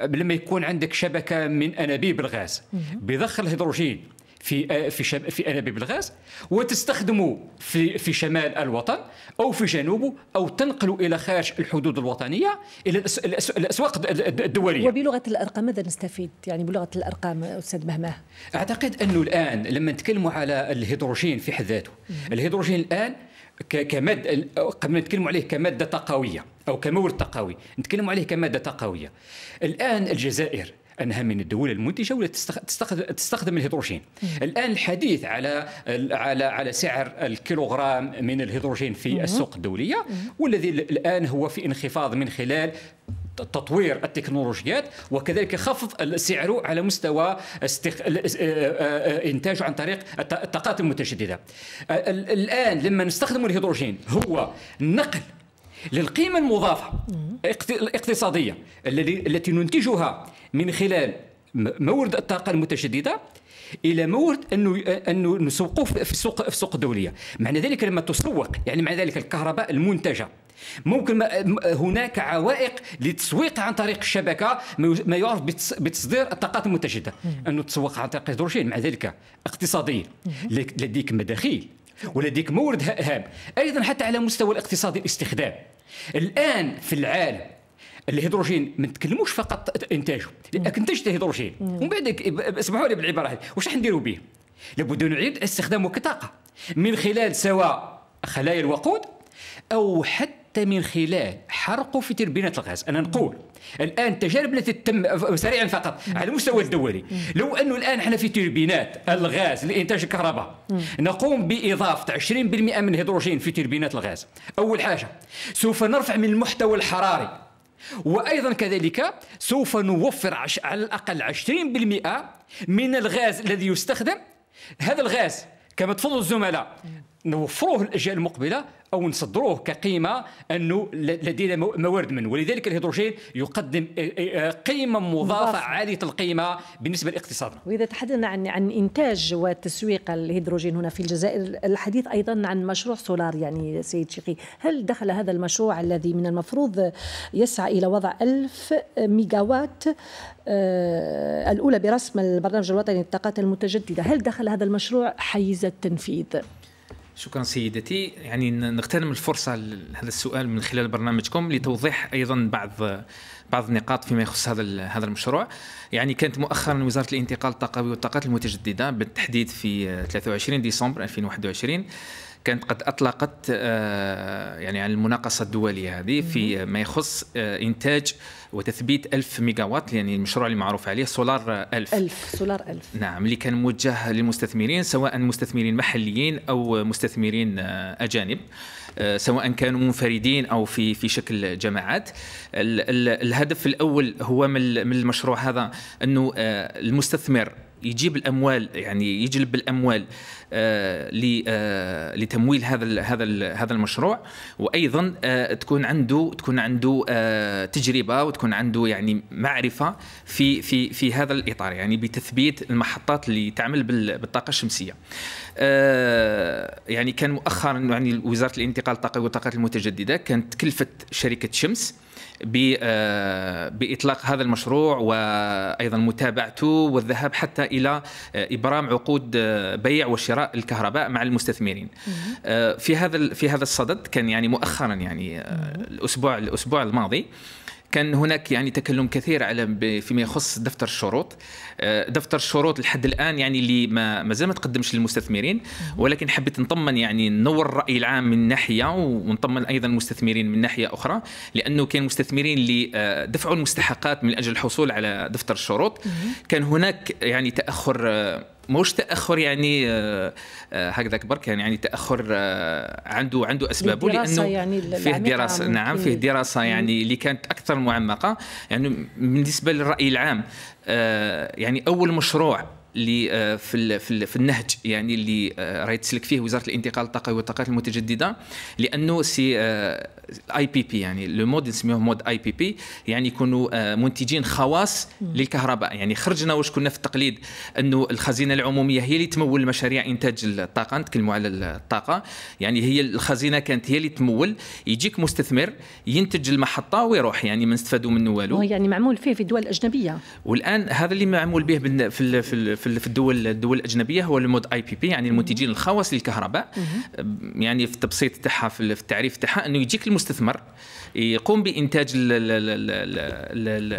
لما يكون عندك شبكة من أنابيب الغاز بضخ الهيدروجين في آه، في في انابيب الغاز وتستخدمه في في شمال الوطن او في جنوبه او تنقل الى خارج الحدود الوطنيه الى الاسواق الدوليه وبلغه الارقام ماذا نستفيد يعني بلغه الارقام استاذ مهماه اعتقد انه الان لما نتكلموا على الهيدروجين في حد ذاته الهيدروجين الان كمادة قبل نتكلم عليه كمادة طاقوية أو كمورد طاقوي نتكلم عليه كمادة طاقوية الآن الجزائر انها من الدول المنتجه ولا تستخدم الهيدروجين الان الحديث على على على سعر الكيلوغرام من الهيدروجين في السوق الدوليه والذي الان هو في انخفاض من خلال تطوير التكنولوجيات وكذلك خفض سعره على مستوى استخ... انتاجه عن طريق الطاقات المتجدده. الان لما نستخدم الهيدروجين هو نقل للقيمة المضافة الاقتصادية التي ننتجها من خلال مورد الطاقه المتجدده الى مورد انه انه نسوقوه في السوق في السوق الدوليه معنى ذلك لما تسوق يعني معنى ذلك الكهرباء المنتجه ممكن هناك عوائق للتسويق عن طريق الشبكه ما يعرف بتصدير الطاقات المتجدده انه تسوق عن طريق الهيدروجين مع ذلك اقتصاديا لديك مداخيل ولديك مورد هام ايضا حتى على مستوى الاقتصاد الاستخدام الان في العالم الهيدروجين ما نتكلموش فقط انتاجه لانك انتجت الهيدروجين نعم. ومن بعد اسمحوا لي بالعباره هذه واش راح نديروا به لابد نعيد استخدامه كطاقه من خلال سواء خلايا الوقود او حتى من خلال حرقه في تربينات الغاز انا نقول الان التجارب التي تتم سريعا فقط نعم. على المستوى الدولي نعم. لو انه الان احنا في تربينات الغاز لانتاج الكهرباء نقوم باضافه 20% من الهيدروجين في تربينات الغاز اول حاجه سوف نرفع من المحتوى الحراري وأيضا كذلك سوف نوفر عش على الأقل 20% من الغاز الذي يستخدم هذا الغاز كما تفضل الزملاء نوفروه للاجيال المقبله او نصدروه كقيمه انه لدينا موارد منه ولذلك الهيدروجين يقدم آه، آه، آه، قيمه مضافه عاليه القيمه بالنسبه لاقتصادنا. واذا تحدثنا عن عن انتاج وتسويق الهيدروجين هنا في الجزائر، الحديث ايضا عن مشروع سولار يعني سيد شيخي، هل دخل هذا المشروع الذي من المفروض يسعى الى وضع 1000 ميجاوات الاولى برسم البرنامج الوطني للطاقات المتجدده، هل دخل هذا المشروع حيز التنفيذ؟ شكرا سيدتي يعني نغتنم الفرصه لهذا السؤال من خلال برنامجكم لتوضيح ايضا بعض بعض النقاط فيما يخص هذا هذا المشروع يعني كانت مؤخرا وزاره الانتقال الطاقوي والطاقات المتجدده بالتحديد في 23 آه، ديسمبر 2021 كانت قد اطلقت آه، يعني على المناقصه الدوليه هذه في ما يخص آه، انتاج وتثبيت 1000 ميجاوات يعني المشروع اللي معروف عليه سولار 1000 1000 سولار 1000 نعم اللي كان موجه للمستثمرين سواء مستثمرين محليين او مستثمرين آه، اجانب سواء كانوا منفردين او في في شكل جماعات الهدف الاول هو من المشروع هذا انه المستثمر يجيب الاموال يعني يجلب الاموال آه، آه، لتمويل هذا هذا هذا المشروع وايضا آه، تكون عنده تكون عنده تجربه وتكون عنده يعني معرفه في في في هذا الاطار يعني بتثبيت المحطات اللي تعمل بالطاقه الشمسيه يعني كان مؤخرا يعني وزاره الانتقال الطاقه والطاقات المتجدده كانت كلفه شركه شمس آه، باطلاق هذا المشروع وايضا متابعته والذهاب حتى الى آه، ابرام عقود آه، بيع وشراء الكهرباء مع المستثمرين في هذا في هذا الصدد كان يعني مؤخرا يعني الاسبوع الاسبوع الماضي كان هناك يعني تكلم كثير على فيما يخص دفتر الشروط آه، دفتر الشروط لحد الان يعني اللي ما مازال ما تقدمش للمستثمرين ولكن حبيت نطمن يعني ننور الراي العام من ناحيه ونطمن ايضا المستثمرين من ناحيه اخرى لانه كان مستثمرين اللي آه، دفعوا المستحقات من اجل الحصول على دفتر الشروط كان هناك يعني تاخر آه، موش تاخر يعني آه، آه، هكذا برك يعني يعني تاخر آه، عنده عنده اسبابه لانه يعني فيه دراسه نعم فيه دراسه يعني اللي كانت اكثر معمقه يعني بالنسبه للراي العام يعني اول مشروع اللي آه، في في في النهج يعني اللي آه، راهي تسلك فيه وزاره الانتقال الطاقوي والطاقات المتجدده لانه سي اي بي بي يعني لو مود نسميوه مود اي بي بي يعني يكونوا آه، منتجين خواص للكهرباء يعني خرجنا واش كنا في التقليد انه الخزينه العموميه هي اللي تمول مشاريع انتاج الطاقه نتكلموا على الطاقه يعني هي الخزينه كانت هي اللي تمول يجيك مستثمر ينتج المحطه ويروح يعني ما نستفادوا منه والو يعني معمول فيه في الدول الاجنبيه والان هذا اللي معمول به في في في الدول الدول الاجنبيه هو المود اي بي بي يعني المنتجين الخواص للكهرباء يعني في التبسيط تاعها في التعريف تاعها انه يجيك المستثمر يقوم بانتاج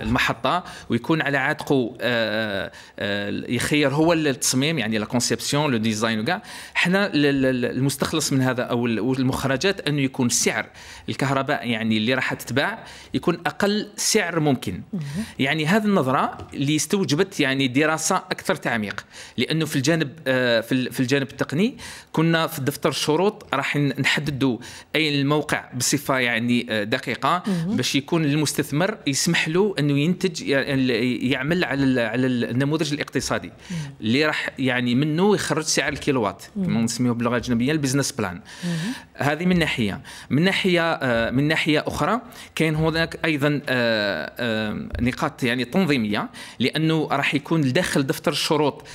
المحطه ويكون على عاتقه آه، آه، يخير هو التصميم يعني لا كونسيبسيون لو ديزاين وكاع حنا المستخلص من هذا او المخرجات انه يكون سعر الكهرباء يعني اللي راح تتباع يكون اقل سعر ممكن يعني هذه النظره اللي استوجبت يعني دراسه اكثر تعميق لانه في الجانب آه، في الجانب التقني كنا في دفتر الشروط راح نحددوا اي الموقع بصفه يعني دقيقه دقيقه باش يكون المستثمر يسمح له انه ينتج يعني يعمل على على النموذج الاقتصادي اللي راح يعني منه يخرج سعر الكيلووات كما نسميه باللغه الاجنبيه البزنس بلان هذه من ناحيه من ناحيه آه، من ناحيه اخرى كاين هناك ايضا آه، آه، نقاط يعني تنظيميه لانه راح يكون داخل دفتر الشروط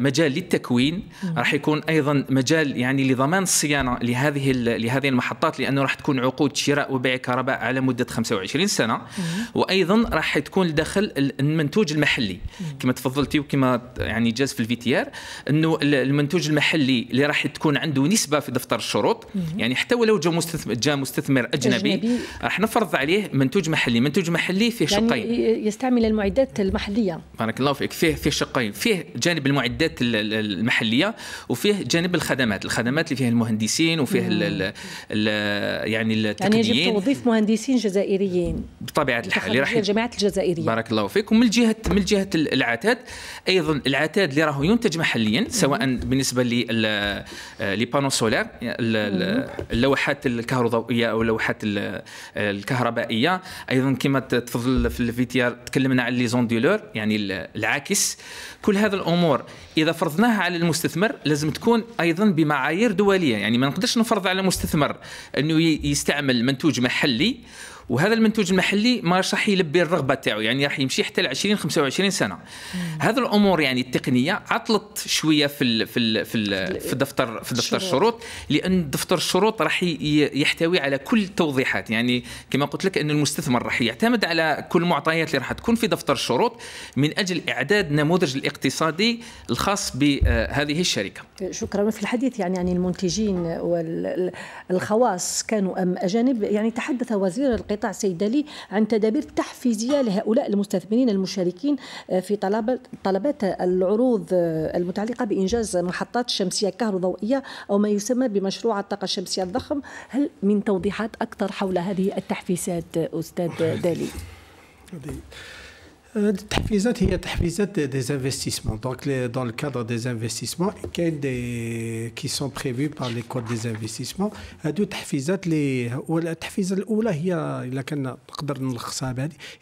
مجال للتكوين راح يكون ايضا مجال يعني لضمان الصيانه لهذه لهذه المحطات لانه راح تكون عقود شراء وبيع الكهرباء على مده 25 سنه وايضا راح تكون الدخل المنتوج المحلي كما تفضلتي وكما يعني جاز في الفي تي ار انه المنتوج المحلي اللي راح تكون عنده نسبه في دفتر الشروط يعني حتى ولو جا مستثمر جا مستثمر اجنبي, أجنبي. راح نفرض عليه منتوج محلي منتوج محلي فيه يعني شقين يعني يستعمل المعدات المحليه بارك الله فيك فيه فيه شقين فيه جانب المعدات المحليه وفيه جانب الخدمات الخدمات اللي فيها المهندسين وفيه الـ الـ الـ يعني, يعني التقنيين يعني تخويف مهندسين جزائريين بطبيعه الحال راح الجامعات الجزائريه بارك الله فيكم من جهه من جهه العتاد ايضا العتاد اللي راهو ينتج محليا سواء بالنسبه لي لي بانو سولار اللوحات الكهربائيه او اللوحات الكهربائيه ايضا كما تفضل في الفيتيار تكلمنا على لي زوندولور يعني العاكس كل هذه الامور اذا فرضناها على المستثمر لازم تكون ايضا بمعايير دوليه يعني ما نقدرش نفرض على مستثمر انه يستعمل منتوج محلي محلي وهذا المنتوج المحلي ما راح يلبي الرغبه تاعو يعني راح يمشي حتى ل 20 25 سنه هذا الامور يعني التقنيه عطلت شويه في الـ في الـ في, الـ في دفتر في دفتر الشروط لان دفتر الشروط راح يحتوي على كل التوضيحات يعني كما قلت لك ان المستثمر راح يعتمد على كل المعطيات اللي راح تكون في دفتر الشروط من اجل اعداد نموذج الاقتصادي الخاص بهذه آه، الشركه شكرا في الحديث يعني عن المنتجين والخواص كانوا ام اجانب يعني تحدث وزير القيادة القطاع السيدلي عن تدابير تحفيزية لهؤلاء المستثمرين المشاركين آه، في طلبات العروض آه، المتعلقة بإنجاز محطات شمسية كهروضوئية أو ما يسمى بمشروع الطاقة الشمسية الضخم هل من توضيحات أكثر حول هذه التحفيزات آه، أستاذ دالي Euh, il y a des investissements. Dans le cadre des investissements qui sont prévus par les codes des investissements, euh, il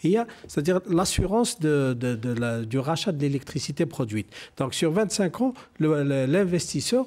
y a l'assurance du rachat de l'électricité produite. Sur 25 ans, l'investisseur.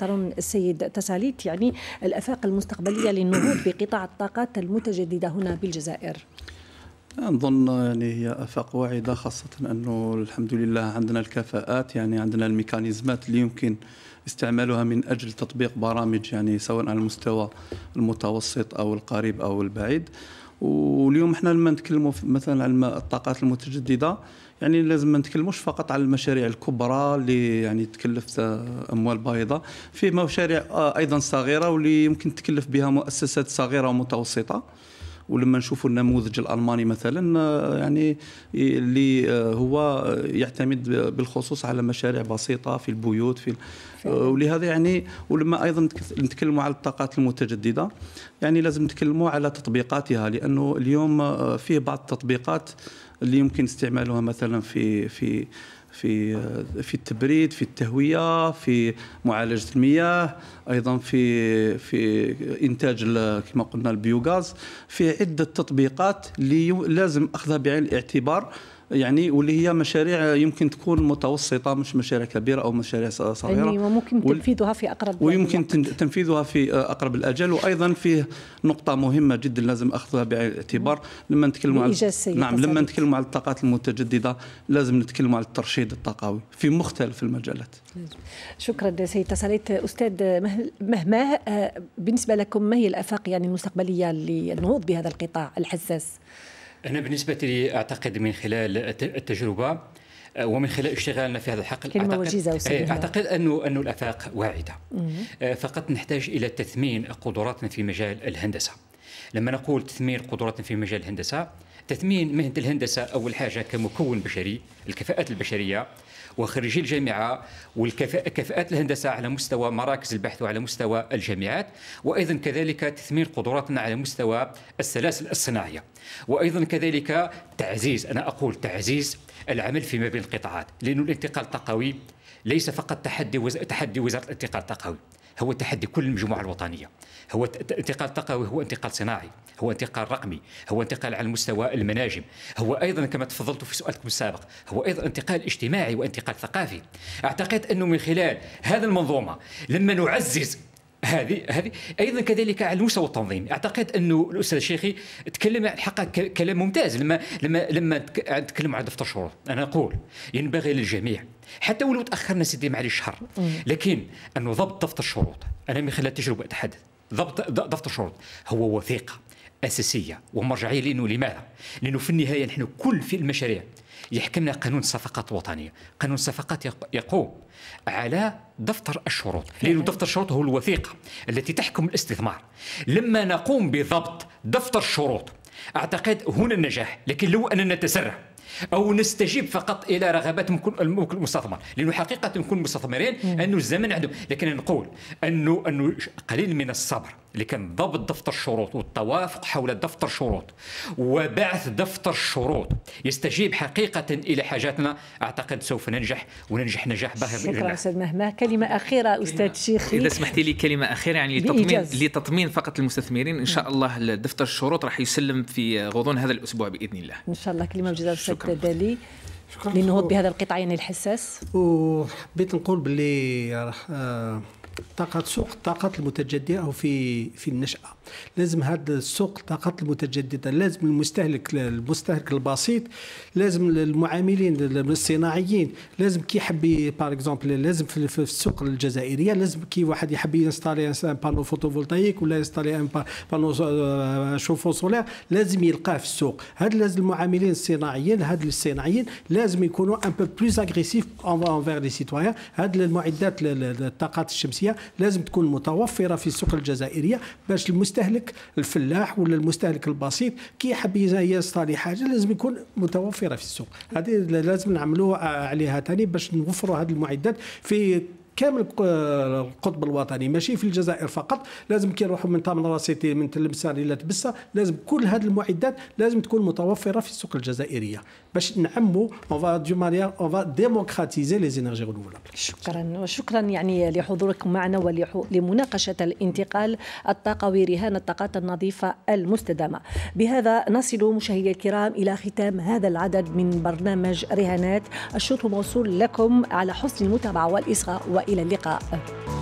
ترون السيد تساليت يعني الآفاق المستقبلية للنهوض بقطاع الطاقات المتجددة هنا بالجزائر؟ نعم، نظن يعني هي افاق واعده خاصه انه الحمد لله عندنا الكفاءات يعني عندنا الميكانيزمات اللي يمكن استعمالها من اجل تطبيق برامج يعني سواء على المستوى المتوسط او القريب او البعيد واليوم احنا لما نتكلموا مثلا على الطاقات المتجدده يعني لازم ما نتكلموش فقط على المشاريع الكبرى اللي يعني تكلف اموال بايضه في مشاريع آه، ايضا صغيره واللي يمكن تكلف بها مؤسسات صغيره ومتوسطه ولما نشوفوا النموذج الالماني مثلا آه، يعني اللي آه، هو يعتمد بالخصوص على مشاريع بسيطه في البيوت في ولهذا يعني ولما ايضا نتكلموا على الطاقات المتجدده يعني لازم نتكلموا على تطبيقاتها لانه اليوم فيه بعض التطبيقات اللي يمكن استعمالها مثلا في في في في التبريد في التهويه في معالجه المياه ايضا في في انتاج كما قلنا البيوغاز في عده تطبيقات اللي لازم اخذها بعين الاعتبار يعني واللي هي مشاريع يمكن تكون متوسطه مش مشاريع كبيره او مشاريع صغيره يعني وممكن تنفيذها في اقرب ويمكن الوقت. تنفيذها في آه، اقرب الاجل وايضا فيه نقطه مهمه جدا لازم اخذها بعين الاعتبار لما نتكلموا على نعم لما نتكلموا على الطاقات المتجدده لازم نتكلموا على الترشيد الطاقوي في مختلف المجالات شكرا سيد تساليت استاذ مهما آه، بالنسبه لكم ما هي الافاق يعني المستقبليه للنهوض بهذا القطاع الحساس أنا بالنسبة لي أعتقد من خلال التجربة آه، ومن خلال اشتغالنا في هذا الحقل كلمة أعتقد, إيه، أعتقد أنه أنه الآفاق واعدة آه، فقط نحتاج إلى تثمين قدراتنا في مجال الهندسة لما نقول تثمين قدراتنا في مجال الهندسة تثمين مهنة الهندسة أول حاجة كمكون بشري الكفاءات البشرية وخريجي الجامعه والكفاءات الهندسه على مستوى مراكز البحث وعلى مستوى الجامعات وايضا كذلك تثمين قدراتنا على مستوى السلاسل الصناعيه وايضا كذلك تعزيز انا اقول تعزيز العمل فيما بين القطاعات لانه الانتقال الطاقوي ليس فقط تحدي وز... تحدي وزاره الانتقال الطاقوي هو تحدي كل المجموعه الوطنيه هو انتقال تقوي هو انتقال صناعي هو انتقال رقمي هو انتقال على مستوى المناجم هو ايضا كما تفضلت في سؤالكم السابق هو ايضا انتقال اجتماعي وانتقال ثقافي اعتقد انه من خلال هذا المنظومه لما نعزز هذه هذه ايضا كذلك على المستوى التنظيمي اعتقد انه الاستاذ الشيخي تكلم حقا كلام ممتاز لما لما لما تكلم عن دفتر الشروط انا اقول ينبغي للجميع حتى ولو تاخرنا سيدي معلي شهر لكن انه ضبط دفتر الشروط انا من خلال التجربه اتحدث ضبط ضبط الشروط هو وثيقه اساسيه ومرجعيه لانه لماذا؟ لانه في النهايه نحن كل في المشاريع يحكمنا قانون الصفقات الوطنيه، قانون الصفقات يقوم على دفتر الشروط، لانه دفتر الشروط هو الوثيقه التي تحكم الاستثمار. لما نقوم بضبط دفتر الشروط اعتقد هنا النجاح، لكن لو اننا نتسرع او نستجيب فقط الى رغبات المستثمر لانه حقيقه نكون مستثمرين انه الزمن عندهم لكن نقول انه انه قليل من الصبر اللي كان ضبط دفتر الشروط والتوافق حول دفتر الشروط وبعث دفتر الشروط يستجيب حقيقة إلى حاجاتنا أعتقد سوف ننجح وننجح نجاح باهر شكرا أستاذ مهما كلمة أخيرة أستاذ شيخي إذا سمحتي لي كلمة أخيرة يعني لتطمين, لتطمين فقط المستثمرين إن شاء نعم. الله دفتر الشروط راح يسلم في غضون هذا الأسبوع بإذن الله إن شاء الله كلمة جزاء أستاذ دالي لنهوض بهذا القطاع يعني الحساس وحبيت نقول باللي آه، طاقة سوق الطاقات المتجددة أو في في النشأة لازم هذا السوق الطاقات المتجددة لازم المستهلك المستهلك البسيط لازم المعاملين الصناعيين لازم كي يحب بار اكزومبل لازم في السوق الجزائرية لازم كي واحد يحب ينستالي بانو فوتوفولتايك ولا ينستالي بانو آه، شوفو سولير لازم يلقاه في السوق هاد لازم المعاملين الصناعيين هاد الصناعيين لازم يكونوا ان بو بلوس اغريسيف انفير لي سيتويان هاد المعدات الطاقات الشمسية الجنسيه لازم تكون متوفره في السوق الجزائريه باش المستهلك الفلاح ولا المستهلك البسيط كي يحب يصطالي حاجه لازم يكون متوفره في السوق هذه لازم نعملوها عليها ثاني باش نوفروا هذه المعدات في كامل القطب الوطني ماشي في الجزائر فقط لازم كي نروحوا من طامن راسيتي من تلمسان الى تبسه لازم كل هذه المعدات لازم تكون متوفره في السوق الجزائريه باش نعموا اون فا دو مانيير اون فا ديموكراتيزي لي زينرجي شكرا وشكرا يعني لحضوركم معنا ولمناقشه الانتقال الطاقوي رهان الطاقات النظيفه المستدامه بهذا نصل مشاهدي الكرام الى ختام هذا العدد من برنامج رهانات الشكر موصول لكم على حسن المتابعه والاصغاء إلى اللقاء